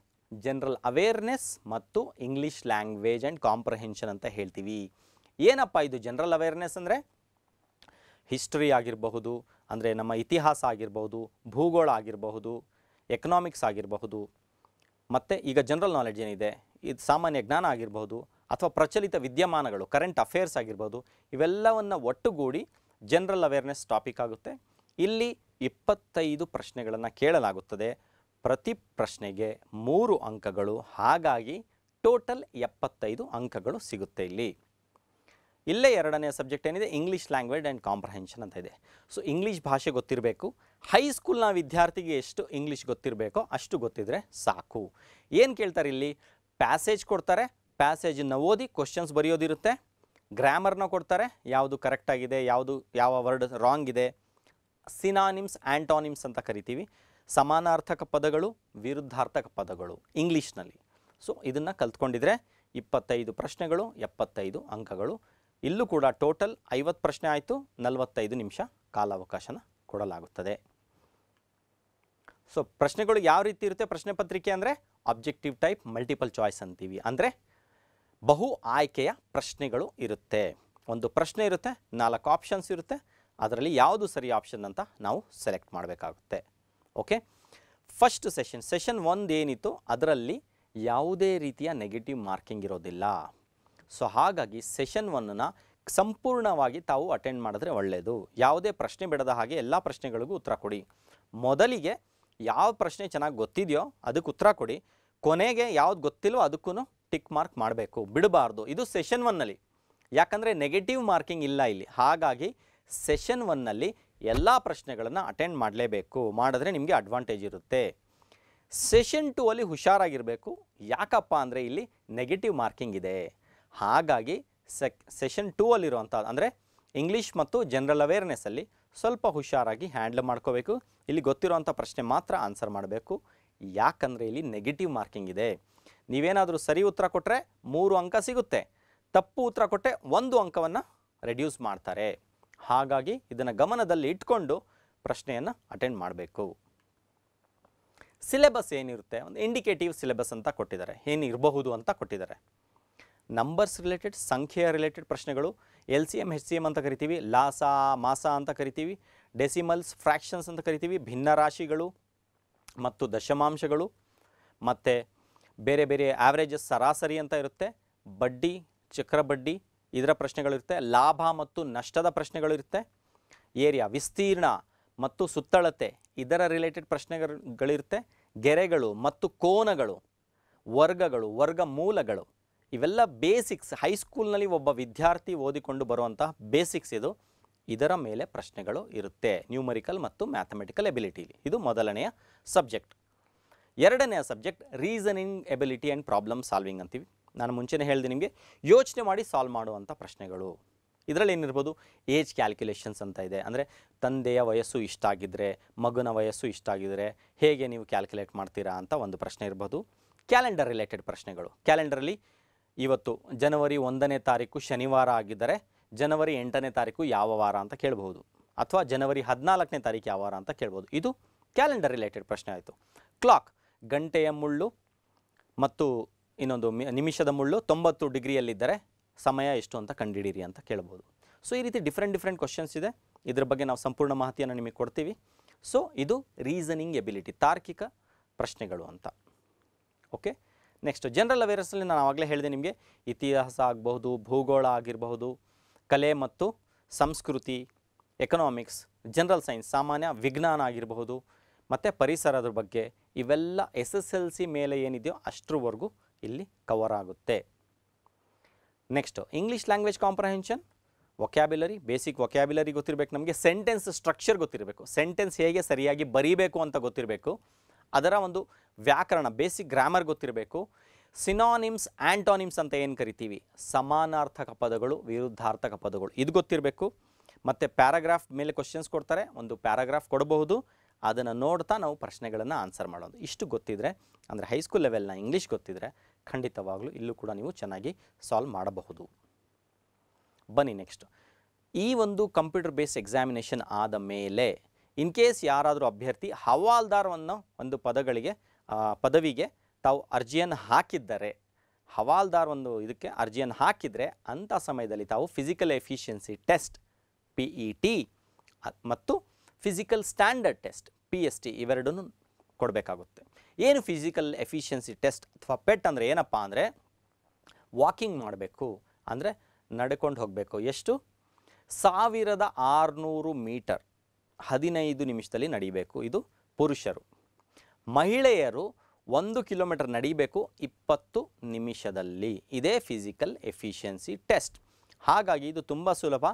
ಜನರಲ್ ಅವೇರ್ನೆಸ್ ಮತ್ತು ಇಂಗ್ಲೀಷ್ ಲ್ಯಾಂಗ್ವೇಜ್ ಆ್ಯಂಡ್ ಕಾಂಪ್ರಹೆನ್ಷನ್ ಅಂತ ಹೇಳ್ತೀವಿ ಏನಪ್ಪ ಇದು ಜನರಲ್ ಅವೇರ್ನೆಸ್ ಅಂದರೆ ಹಿಸ್ಟ್ರಿ ಆಗಿರಬಹುದು ಅಂದರೆ ನಮ್ಮ ಇತಿಹಾಸ ಆಗಿರಬಹುದು ಭೂಗೋಳ ಆಗಿರಬಹುದು ಎಕನಾಮಿಕ್ಸ್ ಆಗಿರಬಹುದು ಮತ್ತು ಈಗ ಜನರಲ್ ನಾಲೆಡ್ಜ್ ಏನಿದೆ ಇದು ಸಾಮಾನ್ಯ ಜ್ಞಾನ ಆಗಿರಬಹುದು ಅಥವಾ ಪ್ರಚಲಿತ ವಿದ್ಯಮಾನಗಳು ಕರೆಂಟ್ ಅಫೇರ್ಸ್ ಆಗಿರ್ಬೋದು ಇವೆಲ್ಲವನ್ನು ಒಟ್ಟುಗೂಡಿ ಜನರಲ್ ಅವೇರ್ನೆಸ್ ಟಾಪಿಕ್ ಆಗುತ್ತೆ ಇಲ್ಲಿ ಇಪ್ಪತ್ತೈದು ಪ್ರಶ್ನೆಗಳನ್ನು ಕೇಳಲಾಗುತ್ತದೆ ಪ್ರತಿ ಪ್ರಶ್ನೆಗೆ ಮೂರು ಅಂಕಗಳು ಹಾಗಾಗಿ ಟೋಟಲ್ ಎಪ್ಪತ್ತೈದು ಅಂಕಗಳು ಸಿಗುತ್ತೆ ಇಲ್ಲಿ ಇಲ್ಲೇ ಎರಡನೇ ಸಬ್ಜೆಕ್ಟ್ ಏನಿದೆ ಇಂಗ್ಲೀಷ್ ಲ್ಯಾಂಗ್ವೇಜ್ ಆ್ಯಂಡ್ ಕಾಂಪ್ರಹೆನ್ಷನ್ ಅಂತ ಇದೆ ಸೊ ಇಂಗ್ಲೀಷ್ ಭಾಷೆ ಗೊತ್ತಿರಬೇಕು ಹೈಸ್ಕೂಲ್ನ ವಿದ್ಯಾರ್ಥಿಗೆ ಎಷ್ಟು ಇಂಗ್ಲೀಷ್ ಗೊತ್ತಿರಬೇಕೋ ಅಷ್ಟು ಗೊತ್ತಿದ್ರೆ ಸಾಕು ಏನು ಕೇಳ್ತಾರೆ ಇಲ್ಲಿ ಪ್ಯಾಸೇಜ್ ಕೊಡ್ತಾರೆ ಪ್ಯಾಸೇಜನ್ನು ಓದಿ ಕ್ವಶನ್ಸ್ ಬರೆಯೋದಿರುತ್ತೆ ಗ್ರಾಮರ್ನ ಕೊಡ್ತಾರೆ ಯಾವುದು ಕರೆಕ್ಟಾಗಿದೆ ಯಾವುದು ಯಾವ ವರ್ಡ್ ರಾಂಗ್ ಇದೆ ಸಿನಾನಿಮ್ಸ್ ಆ್ಯಂಟಾನಿಮ್ಸ್ ಅಂತ ಕರಿತೀವಿ ಸಮಾನಾರ್ಥಕ ಪದಗಳು ವಿರುದ್ಧಾರ್ಥಕ ಪದಗಳು ಇಂಗ್ಲೀಷ್ನಲ್ಲಿ ಸೊ ಇದನ್ನು ಕಲ್ತ್ಕೊಂಡಿದ್ರೆ ಇಪ್ಪತ್ತೈದು ಪ್ರಶ್ನೆಗಳು ಎಪ್ಪತ್ತೈದು ಅಂಕಗಳು ಇಲ್ಲೂ ಕೂಡ ಟೋಟಲ್ ಐವತ್ತು ಪ್ರಶ್ನೆ ಆಯಿತು ನಲವತ್ತೈದು ನಿಮಿಷ ಕಾಲಾವಕಾಶನ ಕೊಡಲಾಗುತ್ತದೆ ಸೊ ಪ್ರಶ್ನೆಗಳು ಯಾವ ರೀತಿ ಇರುತ್ತೆ ಪ್ರಶ್ನೆ ಪತ್ರಿಕೆ ಅಂದರೆ ಆಬ್ಜೆಕ್ಟಿವ್ ಟೈಪ್ ಮಲ್ಟಿಪಲ್ ಚಾಯ್ಸ್ ಅಂತೀವಿ ಅಂದರೆ ಬಹು ಆಯ್ಕೆಯ ಪ್ರಶ್ನೆಗಳು ಇರುತ್ತೆ ಒಂದು ಪ್ರಶ್ನೆ ಇರುತ್ತೆ ನಾಲ್ಕು ಆಪ್ಷನ್ಸ್ ಇರುತ್ತೆ ಅದರಲ್ಲಿ ಯಾವುದು ಸರಿ ಆಪ್ಷನ್ ಅಂತ ನಾವು ಸೆಲೆಕ್ಟ್ ಮಾಡಬೇಕಾಗುತ್ತೆ ಓಕೆ ಫಸ್ಟ್ ಸೆಷನ್ ಸೆಷನ್ ಒಂದು ಏನಿತ್ತು ಅದರಲ್ಲಿ ಯಾವುದೇ ರೀತಿಯ ನೆಗೆಟಿವ್ ಮಾರ್ಕಿಂಗ್ ಇರೋದಿಲ್ಲ ಸೊ ಹಾಗಾಗಿ ಸೆಷನ್ ಒನ್ನ ಸಂಪೂರ್ಣವಾಗಿ ತಾವು ಅಟೆಂಡ್ ಮಾಡಿದ್ರೆ ಒಳ್ಳೆಯದು ಯಾವುದೇ ಪ್ರಶ್ನೆ ಬಿಡದ ಹಾಗೆ ಎಲ್ಲ ಪ್ರಶ್ನೆಗಳಿಗೂ ಉತ್ತರ ಕೊಡಿ ಮೊದಲಿಗೆ ಯಾವ ಪ್ರಶ್ನೆ ಚೆನ್ನಾಗಿ ಗೊತ್ತಿದೆಯೋ ಅದಕ್ಕೆ ಉತ್ತರ ಕೊಡಿ ಕೊನೆಗೆ ಯಾವ್ದು ಗೊತ್ತಿಲ್ಲೋ ಅದಕ್ಕೂ ಟಿಕ್ ಮಾರ್ಕ್ ಮಾಡಬೇಕು ಬಿಡಬಾರ್ದು ಇದು ಸೆಷನ್ ಒನ್ನಲ್ಲಿ ಯಾಕಂದರೆ ನೆಗೆಟಿವ್ ಮಾರ್ಕಿಂಗ್ ಇಲ್ಲ ಇಲ್ಲಿ ಹಾಗಾಗಿ ಸೆಷನ್ ಒನ್ನಲ್ಲಿ ಎಲ್ಲ ಪ್ರಶ್ನೆಗಳನ್ನು ಅಟೆಂಡ್ ಮಾಡಲೇಬೇಕು ಮಾಡಿದ್ರೆ ನಿಮಗೆ ಅಡ್ವಾಂಟೇಜ್ ಇರುತ್ತೆ ಸೆಷನ್ ಟು ಅಲ್ಲಿ ಹುಷಾರಾಗಿರಬೇಕು ಯಾಕಪ್ಪ ಅಂದರೆ ಇಲ್ಲಿ ನೆಗೆಟಿವ್ ಮಾರ್ಕಿಂಗ್ ಇದೆ ಹಾಗಾಗಿ ಸೆಕ್ ಸೆಷನ್ ಟೂ ಅಲ್ಲಿರುವಂಥ ಅಂದರೆ ಇಂಗ್ಲೀಷ್ ಮತ್ತು ಜನರಲ್ ಅವೇರ್ನೆಸ್ಸಲ್ಲಿ ಸ್ವಲ್ಪ ಹುಷಾರಾಗಿ ಹ್ಯಾಂಡಲ್ ಮಾಡ್ಕೋಬೇಕು ಇಲ್ಲಿ ಗೊತ್ತಿರುವಂಥ ಪ್ರಶ್ನೆ ಮಾತ್ರ ಆನ್ಸರ್ ಮಾಡಬೇಕು ಯಾಕಂದರೆ ಇಲ್ಲಿ ನೆಗೆಟಿವ್ ಮಾರ್ಕಿಂಗ್ ಇದೆ ನೀವೇನಾದರೂ ಸರಿ ಉತ್ತರ ಕೊಟ್ಟರೆ ಮೂರು ಅಂಕ ಸಿಗುತ್ತೆ ತಪ್ಪು ಉತ್ತರ ಕೊಟ್ಟರೆ ಒಂದು ಅಂಕವನ್ನು ರೆಡ್ಯೂಸ್ ಮಾಡ್ತಾರೆ ಹಾಗಾಗಿ ಇದನ್ನು ಗಮನದಲ್ಲಿ ಇಟ್ಕೊಂಡು ಪ್ರಶ್ನೆಯನ್ನು ಅಟೆಂಡ್ ಮಾಡಬೇಕು ಸಿಲೆಬಸ್ ಏನಿರುತ್ತೆ ಒಂದು ಇಂಡಿಕೇಟಿವ್ ಸಿಲೆಬಸ್ ಅಂತ ಕೊಟ್ಟಿದ್ದಾರೆ ಏನಿರಬಹುದು ಅಂತ ಕೊಟ್ಟಿದ್ದಾರೆ ನಂಬರ್ಸ್ ರಿಲೇಟೆಡ್ ಸಂಖ್ಯೆಯ ರಿಲೇಟೆಡ್ ಪ್ರಶ್ನೆಗಳು L C M H C M ಅಂತ ಕರಿತೀವಿ ಲಾಸ ಮಾಸ ಅಂತ ಕರಿತೀವಿ ಡೆಸಿಮಲ್ಸ್ ಫ್ರ್ಯಾಕ್ಷನ್ಸ್ ಅಂತ ಕರಿತೀವಿ ಭಿನ್ನ ರಾಶಿಗಳು ಮತ್ತು ದಶಮಾಂಶಗಳು ಮತ್ತು ಬೇರೆ ಬೇರೆ ಆ್ಯಾವ್ರೇಜಸ್ ಸರಾಸರಿ ಅಂತ ಇರುತ್ತೆ ಬಡ್ಡಿ ಚಕ್ರಬಡ್ಡಿ ಇದರ ಪ್ರಶ್ನೆಗಳಿರುತ್ತೆ ಲಾಭ ಮತ್ತು ನಷ್ಟದ ಪ್ರಶ್ನೆಗಳಿರುತ್ತೆ ಏರಿಯಾ ವಿಸ್ತೀರ್ಣ ಮತ್ತು ಸುತ್ತಳತೆ ಇದರ ರಿಲೇಟೆಡ್ ಪ್ರಶ್ನೆಗಳಿರುತ್ತೆ ಗೆರೆಗಳು ಮತ್ತು ಕೋನಗಳು ವರ್ಗಗಳು ವರ್ಗ ಮೂಲಗಳು ಇವೆಲ್ಲ ಬೇಸಿಕ್ಸ್ ಹೈಸ್ಕೂಲ್ನಲ್ಲಿ ಒಬ್ಬ ವಿದ್ಯಾರ್ಥಿ ಓದಿಕೊಂಡು ಬರುವಂತಹ ಬೇಸಿಕ್ಸ್ ಇದು ಇದರ ಮೇಲೆ ಪ್ರಶ್ನೆಗಳು ಇರುತ್ತೆ ನ್ಯೂಮರಿಕಲ್ ಮತ್ತು ಮ್ಯಾಥಮೆಟಿಕಲ್ ಎಬಿಲಿಟಿ ಇದು ಮೊದಲನೆಯ ಸಬ್ಜೆಕ್ಟ್ ಎರಡನೆಯ subject reasoning ability and problem solving ಅಂತೀವಿ ನಾನು ಮುಂಚೆನೇ ಹೇಳಿದೆ ನಿಮಗೆ ಯೋಚನೆ ಮಾಡಿ ಸಾಲ್ವ್ ಮಾಡುವಂಥ ಪ್ರಶ್ನೆಗಳು ಇದರಲ್ಲಿ ಏನಿರ್ಬೋದು ಏಜ್ ಕ್ಯಾಲ್ಕುಲೇಷನ್ಸ್ ಅಂತ ಇದೆ ಅಂದರೆ ತಂದೆಯ ವಯಸ್ಸು ಇಷ್ಟಾಗಿದ್ದರೆ ಮಗನ ವಯಸ್ಸು ಇಷ್ಟಾಗಿದ್ದರೆ ಹೇಗೆ ನೀವು ಕ್ಯಾಲ್ಕುಲೇಟ್ ಮಾಡ್ತೀರಾ ಅಂತ ಒಂದು ಪ್ರಶ್ನೆ ಇರ್ಬೋದು ಕ್ಯಾಲೆಂಡರ್ ರಿಲೇಟೆಡ್ ಪ್ರಶ್ನೆಗಳು ಕ್ಯಾಲೆಂಡರಲ್ಲಿ ಇವತ್ತು ಜನವರಿ ಒಂದನೇ ತಾರೀಕು ಶನಿವಾರ ಆಗಿದ್ದರೆ ಜನವರಿ ಎಂಟನೇ ತಾರೀಕು ಯಾವ ವಾರ ಅಂತ ಕೇಳಬಹುದು ಅಥವಾ ಜನವರಿ ಹದಿನಾಲ್ಕನೇ ತಾರೀಕು ಯಾವ ವಾರ ಅಂತ ಕೇಳ್ಬೋದು ಇದು ಕ್ಯಾಲೆಂಡರ್ ರಿಲೇಟೆಡ್ ಪ್ರಶ್ನೆ ಆಯಿತು ಕ್ಲಾಕ್ ಗಂಟೆಯ ಮುಳ್ಳು ಮತ್ತು ಇನ್ನೊಂದು ನಿಮಿಷದ ಮುಳ್ಳು ತೊಂಬತ್ತು ಡಿಗ್ರಿಯಲ್ಲಿದ್ದರೆ ಸಮಯ ಎಷ್ಟು ಅಂತ ಕಂಡುಹಿಡೀರಿ ಅಂತ ಕೇಳ್ಬೋದು ಸೊ ಈ ರೀತಿ ಡಿಫ್ರೆಂಟ್ ಡಿಫ್ರೆಂಟ್ ಕ್ವಶನ್ಸ್ ಇದೆ ಇದ್ರ ಬಗ್ಗೆ ನಾವು ಸಂಪೂರ್ಣ ಮಾಹಿತಿಯನ್ನು ನಿಮಗೆ ಕೊಡ್ತೀವಿ ಸೊ ಇದು ರೀಸನಿಂಗ್ ಎಬಿಲಿಟಿ ತಾರ್ಕಿಕ ಪ್ರಶ್ನೆಗಳು ಅಂತ ಓಕೆ ನೆಕ್ಸ್ಟ್ ಜನರಲ್ ಅವೇರ್ನೆಸ್ನಲ್ಲಿ ನಾನು ಆವಾಗಲೇ ಹೇಳಿದೆ ನಿಮಗೆ ಇತಿಹಾಸ ಆಗಬಹುದು ಭೂಗೋಳ ಆಗಿರಬಹುದು ಕಲೆ ಮತ್ತು ಸಂಸ್ಕೃತಿ ಎಕನಾಮಿಕ್ಸ್ ಜನರಲ್ ಸೈನ್ಸ್ ಸಾಮಾನ್ಯ ವಿಜ್ಞಾನ ಆಗಿರಬಹುದು ಮತ್ತು ಪರಿಸರದ ಬಗ್ಗೆ ಇವೆಲ್ಲ ಎಸ್ ಎಸ್ ಎಲ್ ಸಿ ಮೇಲೆ ಏನಿದೆಯೋ ಅಷ್ಟರವರೆಗೂ ಇಲ್ಲಿ ಕವರ್ ಆಗುತ್ತೆ next English language comprehension vocabulary basic vocabulary ಗೊತ್ತಿರಬೇಕು ನಮಗೆ ಸೆಂಟೆನ್ಸ್ ಸ್ಟ್ರಕ್ಚರ್ ಗೊತ್ತಿರಬೇಕು ಸೆಂಟೆನ್ಸ್ ಹೇಗೆ ಸರಿಯಾಗಿ ಬರೀಬೇಕು ಅಂತ ಗೊತ್ತಿರಬೇಕು ಅದರ ಒಂದು ವ್ಯಾಕರಣ ಬೇಸಿಕ್ ಗ್ರಾಮರ್ ಗೊತ್ತಿರಬೇಕು ಸಿನಾನಿಮ್ಸ್ ಆ್ಯಂಟಾನಿಮ್ಸ್ ಅಂತ ಏನು ಕರಿತೀವಿ ಸಮಾನಾರ್ಥಕ ಪದಗಳು ವಿರುದ್ಧಾರ್ಥಕ ಪದಗಳು ಇದು ಗೊತ್ತಿರಬೇಕು ಮತ್ತು ಪ್ಯಾರಾಗ್ರಾಫ್ ಮೇಲೆ ಕ್ವಶನ್ಸ್ ಕೊಡ್ತಾರೆ ಒಂದು ಪ್ಯಾರಾಗ್ರಾಫ್ ಕೊಡಬಹುದು ಅದನ್ನು ನೋಡ್ತಾ ನಾವು ಪ್ರಶ್ನೆಗಳನ್ನು ಆನ್ಸರ್ ಮಾಡೋದು ಇಷ್ಟು ಗೊತ್ತಿದ್ರೆ ಅಂದರೆ ಹೈಸ್ಕೂಲ್ ಲೆವೆಲ್ನ ಇಂಗ್ಲೀಷ್ ಗೊತ್ತಿದ್ರೆ ಖಂಡಿತವಾಗಲೂ ಇಲ್ಲೂ ಕೂಡ ನೀವು ಚೆನ್ನಾಗಿ ಸಾಲ್ವ್ ಮಾಡಬಹುದು ಬನ್ನಿ ನೆಕ್ಸ್ಟ್ ಈ ಒಂದು ಕಂಪ್ಯೂಟರ್ ಬೇಸ್ ಎಕ್ಸಾಮಿನೇಷನ್ ಆದ ಮೇಲೆ ಇನ್ ಕೇಸ್ ಯಾರಾದರೂ ಅಭ್ಯರ್ಥಿ ಹವಾಲ್ದಾರವನ್ನು ಒಂದು ಪದಗಳಿಗೆ ಪದವಿಗೆ ತಾವು ಅರ್ಜಿಯನ್ನು ಹಾಕಿದ್ದರೆ ಹವಾಲ್ದಾರ್ ಒಂದು ಇದಕ್ಕೆ ಅರ್ಜಿಯನ್ನು ಹಾಕಿದರೆ ಅಂಥ ಸಮಯದಲ್ಲಿ ತಾವು physical efficiency test P E T ಮತ್ತು physical standard test P S T ಇವೆರಡನ್ನು ಕೊಡಬೇಕಾಗುತ್ತೆ ಏನು ಫಿಸಿಕಲ್ ಎಫಿಷಿಯನ್ಸಿ ಟೆಸ್ಟ್ ಅಥವಾ ಪೆಟ್ ಅಂದರೆ ಏನಪ್ಪ ಅಂದರೆ ವಾಕಿಂಗ್ ಮಾಡಬೇಕು ಅಂದರೆ ನಡ್ಕೊಂಡು ಹೋಗಬೇಕು ಎಷ್ಟು ಸಾವಿರದ ಆರುನೂರು ಮೀಟರ್ ಹದಿನೈದು ನಿಮಿಷದಲ್ಲಿ ನಡಿಬೇಕು ಇದು ಪುರುಷರು ಮಹಿಳೆಯರು ಒಂದು ಕಿಲೋಮೀಟರ್ ನಡಿಬೇಕು ಇಪ್ಪತ್ತು ನಿಮಿಷದಲ್ಲಿ ಇದೇ ಫಿಸಿಕಲ್ ಎಫಿಷಿಯನ್ಸಿ ಟೆಸ್ಟ್ ಹಾಗಾಗಿ ಇದು ತುಂಬ ಸುಲಭ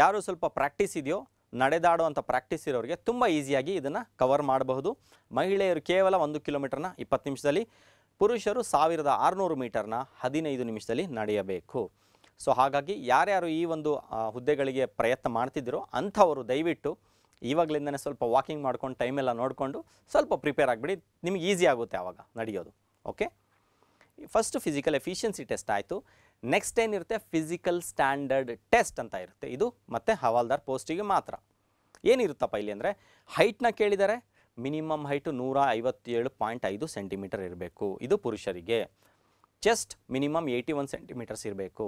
ಯಾರು ಸ್ವಲ್ಪ ಪ್ರಾಕ್ಟೀಸ್ ಇದೆಯೋ ನಡೆದಾಡುವಂಥ ಪ್ರಾಕ್ಟೀಸ್ ಇರೋರಿಗೆ ತುಂಬ ಈಸಿಯಾಗಿ ಇದನ್ನು ಕವರ್ ಮಾಡಬಹುದು ಮಹಿಳೆಯರು ಕೇವಲ ಒಂದು ಕಿಲೋಮೀಟರ್ನ ಇಪ್ಪತ್ತು ನಿಮಿಷದಲ್ಲಿ ಪುರುಷರು ಸಾವಿರದ ಆರುನೂರು ಮೀಟರ್ನ ಹದಿನೈದು ನಿಮಿಷದಲ್ಲಿ ನಡೆಯಬೇಕು ಸೊ ಹಾಗಾಗಿ ಯಾರ್ಯಾರು ಈ ಒಂದು ಹುದ್ದೆಗಳಿಗೆ ಪ್ರಯತ್ನ ಮಾಡ್ತಿದ್ದಿರೋ ಅಂಥವರು ದಯವಿಟ್ಟು ಇವಾಗಲಿಂದನೇ ಸ್ವಲ್ಪ ವಾಕಿಂಗ್ ಮಾಡ್ಕೊಂಡು ಟೈಮೆಲ್ಲ ನೋಡಿಕೊಂಡು ಸ್ವಲ್ಪ ಪ್ರಿಪೇರ್ ಆಗಿಬಿಡಿ ನಿಮಗೆ ಈಸಿ ಆಗುತ್ತೆ ಆವಾಗ ನಡೆಯೋದು okay first physical efficiency test ಆಯಿತು ನೆಕ್ಸ್ಟ್ ಏನಿರುತ್ತೆ ಫಿಸಿಕಲ್ ಸ್ಟ್ಯಾಂಡರ್ಡ್ ಟೆಸ್ಟ್ ಅಂತ ಇರುತ್ತೆ ಇದು ಮತ್ತು ಹವಾಲ್ದಾರ್ ಪೋಸ್ಟಿಗೆ ಮಾತ್ರ ಏನಿರುತ್ತಪ್ಪ ಇಲ್ಲಿ ಅಂದರೆ ಹೈಟ್ನ ಕೇಳಿದರೆ ಮಿನಿಮಮ್ ಹೈಟು ನೂರ ಐವತ್ತೇಳು ಪಾಯಿಂಟ್ ಐದು ಸೆಂಟಿಮೀಟರ್ ಇರಬೇಕು ಇದು ಪುರುಷರಿಗೆ chest minimum eighty one centimetres ಇರಬೇಕು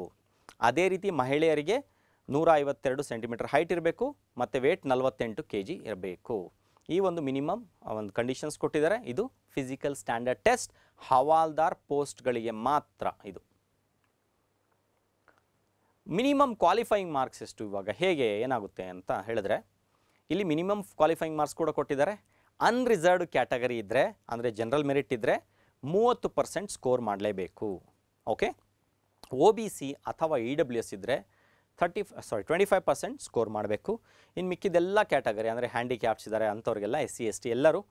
ಅದೇ ರೀತಿ ಮಹಿಳೆಯರಿಗೆ ನೂರ ಐವತ್ತೆರಡು ಸೆಂಟಿಮೀಟರ್ ಹೈಟ್ ಇರಬೇಕು ಮತ್ತು ವೇಟ್ ನಲವತ್ತೆಂಟು ಕೆ ಜಿ ಇರಬೇಕು ಈ ಒಂದು ಮಿನಿಮಮ್ ಒಂದು ಕಂಡೀಷನ್ಸ್ ಕೊಟ್ಟಿದ್ದಾರೆ ಇದು ಫಿಸಿಕಲ್ ಸ್ಟ್ಯಾಂಡರ್ಡ್ ಟೆಸ್ಟ್ ಹವಾಲ್ದಾರ್ ಪೋಸ್ಟ್ಗಳಿಗೆ ಮಾತ್ರ ಇದು ಮಿನಿಮಮ್ ಕ್ವಾಲಿಫೈಯಿಂಗ್ ಮಾರ್ಕ್ಸ್ ಎಷ್ಟು ಇವಾಗ ಹೇಗೆ ಏನಾಗುತ್ತೆ ಅಂತ ಹೇಳಿದ್ರೆ ಇಲ್ಲಿ ಮಿನಿಮಮ್ ಕ್ವಾಲಿಫೈಯಿಂಗ್ ಮಾರ್ಕ್ಸ್ ಕೂಡ ಕೊಟ್ಟಿದ್ದಾರೆ ಅನ್ರಿಸರ್ವ್ಡ್ ಕ್ಯಾಟಗರಿ ಇದ್ದರೆ ಅಂದರೆ ಜನರಲ್ ಮೆರಿಟ್ ಇದ್ದರೆ ಮೂವತ್ತು ಪರ್ಸೆಂಟ್ ಸ್ಕೋರ್ ಮಾಡಲೇಬೇಕು ಓಕೆ ಒ ಬಿ ಸಿ ಅಥವಾ ಇ ಡಬ್ಲ್ಯೂ ಎಸ್ ಇದ್ದರೆ thirty sorry twenty five percent score ಮಾಡಬೇಕು ಇನ್ನು ಮಿಕ್ಕಿದೆಲ್ಲ ಕ್ಯಾಟಗರಿ ಅಂದರೆ ಹ್ಯಾಂಡಿಕ್ಯಾಪ್ಸ್ ಇದ್ದಾರೆ ಅಂಥವ್ರಿಗೆಲ್ಲ ಎಸ್ ಸಿ ಎಸ್ ಟಿ ಎಲ್ಲರೂ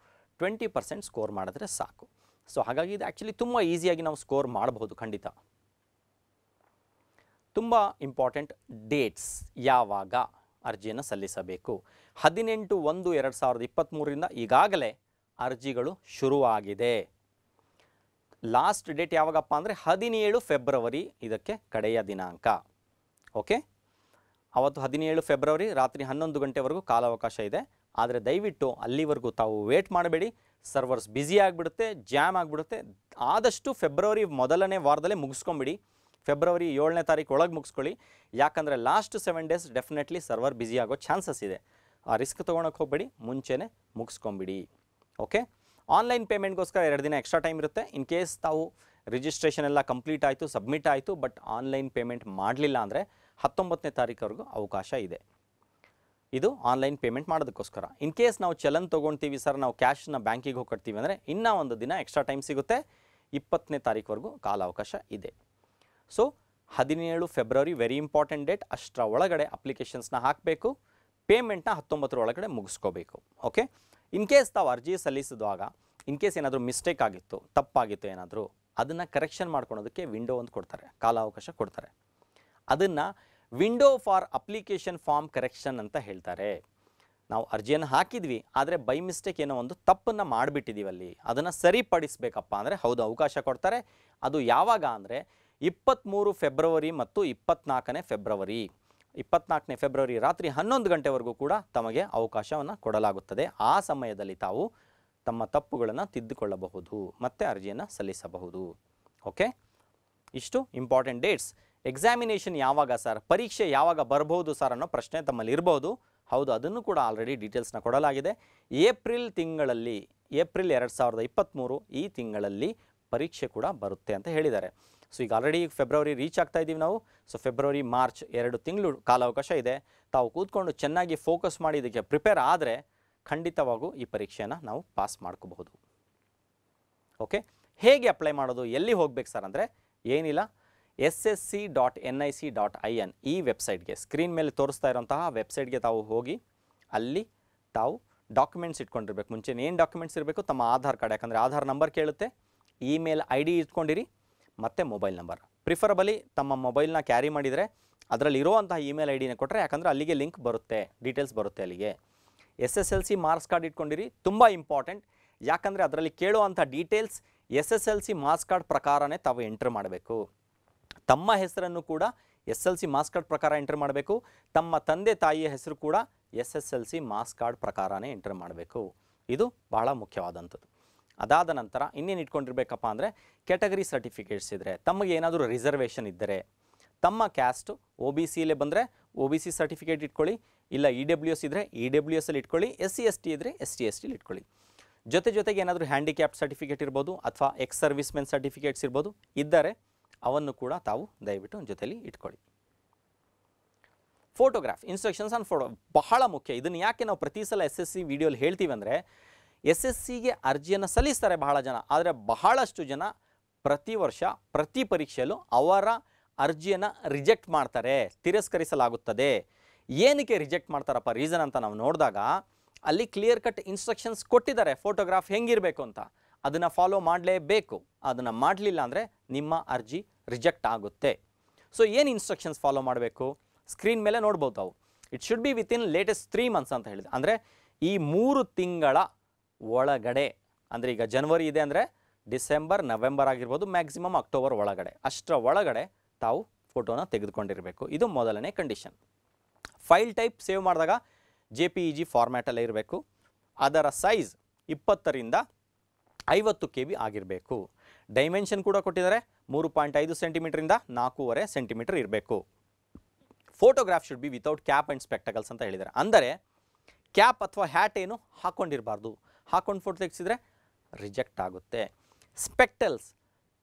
ಟ್ವೆಂಟಿ ಪರ್ಸೆಂಟ್ ಸ್ಕೋರ್ ಮಾಡಿದ್ರೆ ಸಾಕು ಸೊ ಹಾಗಾಗಿ ಇದು ಆ್ಯಕ್ಚುಲಿ ತುಂಬ ಈಸಿಯಾಗಿ ನಾವು ಸ್ಕೋರ್ ಮಾಡಬಹುದು ಖಂಡಿತ ತುಂಬ ಇಂಪಾರ್ಟೆಂಟ್ ಡೇಟ್ಸ್ ಯಾವಾಗ ಅರ್ಜಿಯನ್ನು ಸಲ್ಲಿಸಬೇಕು ಹದಿನೆಂಟು ಒಂದು ಎರಡು ಸಾವಿರದ ಇಪ್ಪತ್ತ್ಮೂರರಿಂದ ಈಗಾಗಲೇ ಅರ್ಜಿಗಳು ಶುರುವಾಗಿದೆ ಲಾಸ್ಟ್ ಡೇಟ್ ಯಾವಾಗಪ್ಪ ಅಂದರೆ ಹದಿನೇಳು ಫೆಬ್ರವರಿ ಇದಕ್ಕೆ ಕಡೆಯ ದಿನಾಂಕ ಓಕೆ ಅವತ್ತು ಹದಿನೇಳು ಫೆಬ್ರವರಿ ರಾತ್ರಿ ಹನ್ನೊಂದು ಗಂಟೆವರೆಗೂ ಕಾಲಾವಕಾಶ ಇದೆ ಆದರೆ ದಯವಿಟ್ಟು ಅಲ್ಲಿವರೆಗೂ ತಾವು ವೇಟ್ ಮಾಡಬೇಡಿ ಸರ್ವರ್ಸ್ ಬ್ಯುಸಿ ಆಗಿಬಿಡುತ್ತೆ ಜಾಮ್ ಆಗಿಬಿಡುತ್ತೆ ಆದಷ್ಟು ಫೆಬ್ರವರಿ ಮೊದಲನೇ ವಾರದಲ್ಲೇ ಮುಗಿಸ್ಕೊಂಬಿಡಿ ಫೆಬ್ರವರಿ ಏಳನೇ ತಾರೀಕು ಒಳಗೆ ಮುಗಿಸ್ಕೊಳ್ಳಿ ಯಾಕಂದರೆ last seven days definitely server busy ಆಗೋ ಚಾನ್ಸಸ್ ಇದೆ ಆ ರಿಸ್ಕ್ ತೊಗೊಳಕ್ಕೆ ಹೋಗಬೇಡಿ ಮುಂಚೆನೇ ಮುಗಿಸ್ಕೊಂಬಿಡಿ ಓಕೆ ಆನ್ಲೈನ್ ಪೇಮೆಂಟ್ಗೋಸ್ಕರ ಎರಡು ದಿನ ಎಕ್ಸ್ಟ್ರಾ ಟೈಮ್ ಇರುತ್ತೆ ಇನ್ ಕೇಸ್ ತಾವು ರಿಜಿಸ್ಟ್ರೇಷನ್ ಎಲ್ಲ ಕಂಪ್ಲೀಟ್ ಆಯಿತು ಸಬ್ಮಿಟ್ ಆಯಿತು ಬಟ್ ಆನ್ಲೈನ್ ಪೇಮೆಂಟ್ ಮಾಡಲಿಲ್ಲ ಅಂದರೆ ಹತ್ತೊಂಬತ್ತನೇ ತಾರೀಕವರೆಗೂ ಅವಕಾಶ ಇದೆ ಇದು ಆನ್ಲೈನ್ ಪೇಮೆಂಟ್ ಮಾಡೋದಕ್ಕೋಸ್ಕರ ಇನ್ ಕೇಸ್ ನಾವು ಚಲನ್ ತೊಗೊಳ್ತೀವಿ ಸರ್ ನಾವು ಕ್ಯಾಶನ್ನ ಬ್ಯಾಂಕಿಗೆ ಹೋಗಿ ಕಟ್ತೀವಿ ಅಂದರೆ ಇನ್ನೂ ಒಂದು ದಿನ ಎಕ್ಸ್ಟ್ರಾ ಟೈಮ್ ಸಿಗುತ್ತೆ ಇಪ್ಪತ್ತನೇ ತಾರೀಕವರೆಗೂ ಕಾಲಾವಕಾಶ ಇದೆ ಸೊ ಹದಿನೇಳು ಫೆಬ್ರವರಿ ವೆರಿ ಇಂಪಾರ್ಟೆಂಟ್ ಡೇಟ್ ಅಷ್ಟರ ಒಳಗಡೆ ಅಪ್ಲಿಕೇಶನ್ಸ್ನ ಹಾಕಬೇಕು ಪೇಮೆಂಟ್ನ ಹತ್ತೊಂಬತ್ತರ ಒಳಗಡೆ ಮುಗಿಸ್ಕೋಬೇಕು ಓಕೆ ಇನ್ ಕೇಸ್ ತಾವು ಅರ್ಜಿ ಸಲ್ಲಿಸಿದಾಗ ಇನ್ ಕೇಸ್ ಏನಾದರೂ ಮಿಸ್ಟೇಕ್ ಆಗಿತ್ತು ತಪ್ಪಾಗಿತ್ತು ಏನಾದರೂ ಅದನ್ನು ಕರೆಕ್ಷನ್ ಮಾಡ್ಕೊಳೋದಕ್ಕೆ ವಿಂಡೋ ಒಂದು ಕೊಡ್ತಾರೆ ಕಾಲಾವಕಾಶ ಕೊಡ್ತಾರೆ ಅದನ್ನು window for application form correction ಅಂತ ಹೇಳ್ತಾರೆ ನಾವು ಅರ್ಜಿಯನ್ನು ಹಾಕಿದ್ವಿ ಆದರೆ ಬೈ ಮಿಸ್ಟೇಕ್ ಏನೋ ಒಂದು ತಪ್ಪನ್ನು ಮಾಡಿಬಿಟ್ಟಿದ್ದೀವಲ್ಲಿ ಅದನ್ನು ಸರಿಪಡಿಸಬೇಕಪ್ಪ ಅಂದರೆ ಹೌದು ಅವಕಾಶ ಕೊಡ್ತಾರೆ ಅದು ಯಾವಾಗ ಅಂದರೆ ಇಪ್ಪತ್ತ್ಮೂರು ಫೆಬ್ರವರಿ ಮತ್ತು ಇಪ್ಪತ್ನಾಲ್ಕನೇ ಫೆಬ್ರವರಿ ಇಪ್ಪತ್ನಾಲ್ಕನೇ ಫೆಬ್ರವರಿ ರಾತ್ರಿ ಹನ್ನೊಂದು ಗಂಟೆವರೆಗೂ ಕೂಡ ತಮಗೆ ಅವಕಾಶವನ್ನು ಕೊಡಲಾಗುತ್ತದೆ ಆ ಸಮಯದಲ್ಲಿ ತಾವು ತಮ್ಮ ತಪ್ಪುಗಳನ್ನು ತಿದ್ದುಕೊಳ್ಳಬಹುದು ಮತ್ತೆ ಅರ್ಜಿಯನ್ನು ಸಲ್ಲಿಸಬಹುದು ಓಕೆ ಇಷ್ಟು ಇಂಪಾರ್ಟೆಂಟ್ ಡೇಟ್ಸ್ ಎಕ್ಸಾಮಿನೇಷನ್ ಯಾವಾಗ ಸರ್ ಪರೀಕ್ಷೆ ಯಾವಾಗ ಬರಬಹುದು ಸರ್ ಅನ್ನೋ ಪ್ರಶ್ನೆ ತಮ್ಮಲ್ಲಿ ಇರಬಹುದು ಹೌದು ಅದನ್ನು ಕೂಡ ಆಲ್ರೆಡಿ ಡೀಟೇಲ್ಸ್ನ ಕೊಡಲಾಗಿದೆ ಏಪ್ರಿಲ್ ತಿಂಗಳಲ್ಲಿ ಏಪ್ರಿಲ್ ಎರಡು ಸಾವಿರದ ಇಪ್ಪತ್ತ್ಮೂರು ಈ ತಿಂಗಳಲ್ಲಿ ಪರೀಕ್ಷೆ ಕೂಡ ಬರುತ್ತೆ ಅಂತ ಹೇಳಿದ್ದಾರೆ ಸೊ ಈಗ ಆಲ್ರೆಡಿ ಫೆಬ್ರವರಿ ರೀಚ್ ಆಗ್ತಾ ಇದ್ದೀವಿ ನಾವು ಸೊ ಫೆಬ್ರವರಿ ಮಾರ್ಚ್ ಎರಡು ತಿಂಗಳು ಕಾಲಾವಕಾಶ ಇದೆ ತಾವು ಕೂತ್ಕೊಂಡು ಚೆನ್ನಾಗಿ ಫೋಕಸ್ ಮಾಡಿ ಇದಕ್ಕೆ ಪ್ರಿಪೇರ್ ಆದರೆ ಖಂಡಿತವಾಗೂ ಈ ಪರೀಕ್ಷೆಯನ್ನು ನಾವು ಪಾಸ್ ಮಾಡ್ಕೋಬಹುದು ಓಕೆ ಹೇಗೆ ಅಪ್ಲೈ ಮಾಡೋದು ಎಲ್ಲಿ ಹೋಗ್ಬೇಕು ಸರ್ ಅಂದರೆ ಏನಿಲ್ಲ S S C dot N I C dot I N ಈ ವೆಬ್ಸೈಟ್ಗೆ ಸ್ಕ್ರೀನ್ ಮೇಲೆ ತೋರಿಸ್ತಾ ಇರೋಂತಹ ವೆಬ್ಸೈಟ್ಗೆ ತಾವು ಹೋಗಿ ಅಲ್ಲಿ ತಾವು ಡಾಕ್ಯುಮೆಂಟ್ಸ್ ಇಟ್ಕೊಂಡಿರ್ಬೇಕು ಮುಂಚೆ ಏನು ಡಾಕ್ಯುಮೆಂಟ್ಸ್ ಇರಬೇಕು ತಮ್ಮ ಆಧಾರ್ ಕಾರ್ಡ್ ಯಾಕಂದರೆ ಆಧಾರ್ ನಂಬರ್ ಕೇಳುತ್ತೆ ಇಮೇಲ್ ಐ ಡಿ ಇಟ್ಕೊಂಡಿರಿ ಮತ್ತು ಮೊಬೈಲ್ ನಂಬರ್ ಪ್ರಿಫರಬಲಿ ತಮ್ಮ ಮೊಬೈಲ್ನ ಕ್ಯಾರಿ ಮಾಡಿದರೆ ಅದರಲ್ಲಿ ಇರುವಂತಹ ಇಮೇಲ್ ಐ ಡಿನ ಕೊಟ್ಟರೆ ಯಾಕಂದರೆ ಅಲ್ಲಿಗೆ ಲಿಂಕ್ ಬರುತ್ತೆ ಡೀಟೇಲ್ಸ್ ಬರುತ್ತೆ ಅಲ್ಲಿಗೆ S S L C marks card ಇಟ್ಕೊಂಡಿರಿ ತುಂಬ ಇಂಪಾರ್ಟೆಂಟ್ ಯಾಕಂದರೆ ಅದರಲ್ಲಿ ಕೇಳುವಂಥ details S S L C marks card ಪ್ರಕಾರನೇ ತಾವು ಎಂಟ್ರ್ ಮಾಡಬೇಕು ತಮ್ಮ ಹೆಸರನ್ನು ಕೂಡ S L C marks card ಪ್ರಕಾರ ಎಂಟ್ರ್ ಮಾಡಬೇಕು ತಮ್ಮ ತಂದೆ ತಾಯಿಯ ಹೆಸರು ಕೂಡ S S L C marks card ಪ್ರಕಾರನೇ ಎಂಟ್ರ್ ಮಾಡಬೇಕು ಇದು ಬಹಳ ಮುಖ್ಯವಾದಂಥದ್ದು ಅದಾದ ನಂತರ ಇನ್ನೇನು ಇಟ್ಕೊಂಡಿರ್ಬೇಕಪ್ಪ ಅಂದರೆ ಕ್ಯಾಟಗರಿ ಸರ್ಟಿಫಿಕೇಟ್ಸ್ ಇದ್ದರೆ ತಮಗೆ ಏನಾದರೂ ರಿಸರ್ವೇಷನ್ ಇದ್ದರೆ ತಮ್ಮ ಕ್ಯಾಸ್ಟು ಓ ಬಿ ಸಿಲೇ ಬಂದರೆ ಒ ಬಿ ಸಿ ಸರ್ಟಿಫಿಕೇಟ್ ಇಟ್ಕೊಳ್ಳಿ ಇಲ್ಲ ಇ e ಡಬ್ಲ್ಯೂ ಎಸ್ ಇದ್ದರೆ ಇ e ಡಬ್ಲ್ಯೂ ಅಲ್ಲಿ ಇಟ್ಕೊಳ್ಳಿ ಎಸ್ ಸಿ ಎಸ್ ಟಿ ಇದ್ದರೆ ಎಸ್ ಟಿ ಎಸ್ ಟಿಲಿ ಇಟ್ಕೊಳ್ಳಿ ಜೊತೆ ಜೊತೆಗೆ ಏನಾದರೂ ಹ್ಯಾಂಡಿಕ್ಯಾಪ್ ಸರ್ಟಿಫಿಕೇಟ್ ಇರ್ಬೋದು ಅಥವಾ ಎಕ್ಸ್ ಸರ್ವಿಸ್ ಮೆನ್ ಸರ್ಟಿಫಿಕೇಟ್ಸ್ ಇರ್ಬೋದು ಇದ್ದರೆ ಅವನ್ನು ಕೂಡ ತಾವು ದಯವಿಟ್ಟು ಜೊತೆಯಲ್ಲಿ ಇಟ್ಕೊಳ್ಳಿ ಫೋಟೋಗ್ರಾಫ್ ಇನ್ಸ್ಟ್ರಕ್ಷನ್ಸ್ ಆನ್ ಫೋಟೋ ಬಹಳ ಮುಖ್ಯ ಇದನ್ನು ಯಾಕೆ ನಾವು ಪ್ರತಿ ಸಲ ಎಸ್ ಎಸ್ ಸಿ ವಿಡಿಯೋಲಿ ಹೇಳ್ತೀವಿ ಅಂದರೆ ಎಸ್ ಎಸ್ ಸಿಗೆ ಅರ್ಜಿಯನ್ನು ಸಲ್ಲಿಸ್ತಾರೆ ಬಹಳ ಜನ ಆದರೆ ಬಹಳಷ್ಟು ಜನ ಪ್ರತಿ ವರ್ಷ ಪ್ರತಿ ಪರೀಕ್ಷೆಯಲ್ಲೂ ಅವರ ಅರ್ಜಿಯನ್ನು ರಿಜೆಕ್ಟ್ ಮಾಡ್ತಾರೆ ತಿರಸ್ಕರಿಸಲಾಗುತ್ತದೆ ಏನಕ್ಕೆ ರಿಜೆಕ್ಟ್ ಮಾಡ್ತಾರಪ್ಪ ರೀಸನ್ ಅಂತ ನಾವು ನೋಡಿದಾಗ ಅಲ್ಲಿ ಕ್ಲಿಯರ್ ಕಟ್ ಇನ್ಸ್ಟ್ರಕ್ಷನ್ಸ್ ಕೊಟ್ಟಿದ್ದಾರೆ ಫೋಟೋಗ್ರಾಫ್ ಹೆಂಗಿರಬೇಕು ಅಂತ ಅದನ್ನು ಫಾಲೋ ಮಾಡಲೇಬೇಕು ಅದನ್ನು ಮಾಡಲಿಲ್ಲ ಅಂದರೆ ನಿಮ್ಮ ಅರ್ಜಿ ರಿಜೆಕ್ಟ್ ಆಗುತ್ತೆ ಸೊ ಏನು ಇನ್ಸ್ಟ್ರಕ್ಷನ್ಸ್ ಫಾಲೋ ಮಾಡಬೇಕು ಸ್ಕ್ರೀನ್ ಮೇಲೆ ನೋಡ್ಬೋದು ಅವು it should be within latest three months ಅಂತ ಹೇಳಿದೆ ಅಂದರೆ ಈ ಮೂರು ತಿಂಗಳ ಒಳಗಡೆ ಅಂದರೆ ಈಗ ಜನ್ವರಿ ಇದೆ ಅಂದರೆ ಡಿಸೆಂಬರ್ ನವೆಂಬರ್ ಆಗಿರ್ಬೋದು ಮ್ಯಾಕ್ಸಿಮಮ್ ಅಕ್ಟೋಬರ್ ಒಳಗಡೆ ಅಷ್ಟರ ಒಳಗಡೆ ತಾವು ಫೋಟೋನ ತೆಗೆದುಕೊಂಡಿರಬೇಕು ಇದು ಮೊದಲನೇ ಕಂಡೀಷನ್ ಫೈಲ್ ಟೈಪ್ ಸೇವ್ ಮಾಡಿದಾಗ ಜೆ ಪಿ ಇ ಜಿ ಫಾರ್ಮ್ಯಾಟಲ್ಲೇ ಇರಬೇಕು ಅದರ ಸೈಜ್ ಇಪ್ಪತ್ತರಿಂದ ಐವತ್ತು ಕೆ ಬಿ ಆಗಿರಬೇಕು ಡೈಮೆನ್ಷನ್ ಕೂಡ ಕೊಟ್ಟಿದ್ದಾರೆ ಮೂರು ಪಾಯಿಂಟ್ ಐದು ಸೆಂಟಿಮೀಟ್ರಿಂದ ನಾಲ್ಕೂವರೆ ಸೆಂಟಿಮೀಟ್ರ್ ಇರಬೇಕು photograph should be without cap and spectacles ಅಂತ ಹೇಳಿದ್ದಾರೆ ಅಂದರೆ ಕ್ಯಾಪ್ ಅಥವಾ ಹ್ಯಾಟ್ ಏನು ಹಾಕ್ಕೊಂಡಿರಬಾರ್ದು ಹಾಕೊಂಡು ಫೋಟೋ ತೆಗೆಸಿದ್ರೆ ರಿಜೆಕ್ಟ್ ಆಗುತ್ತೆ ಸ್ಪೆಕ್ಟಲ್ಸ್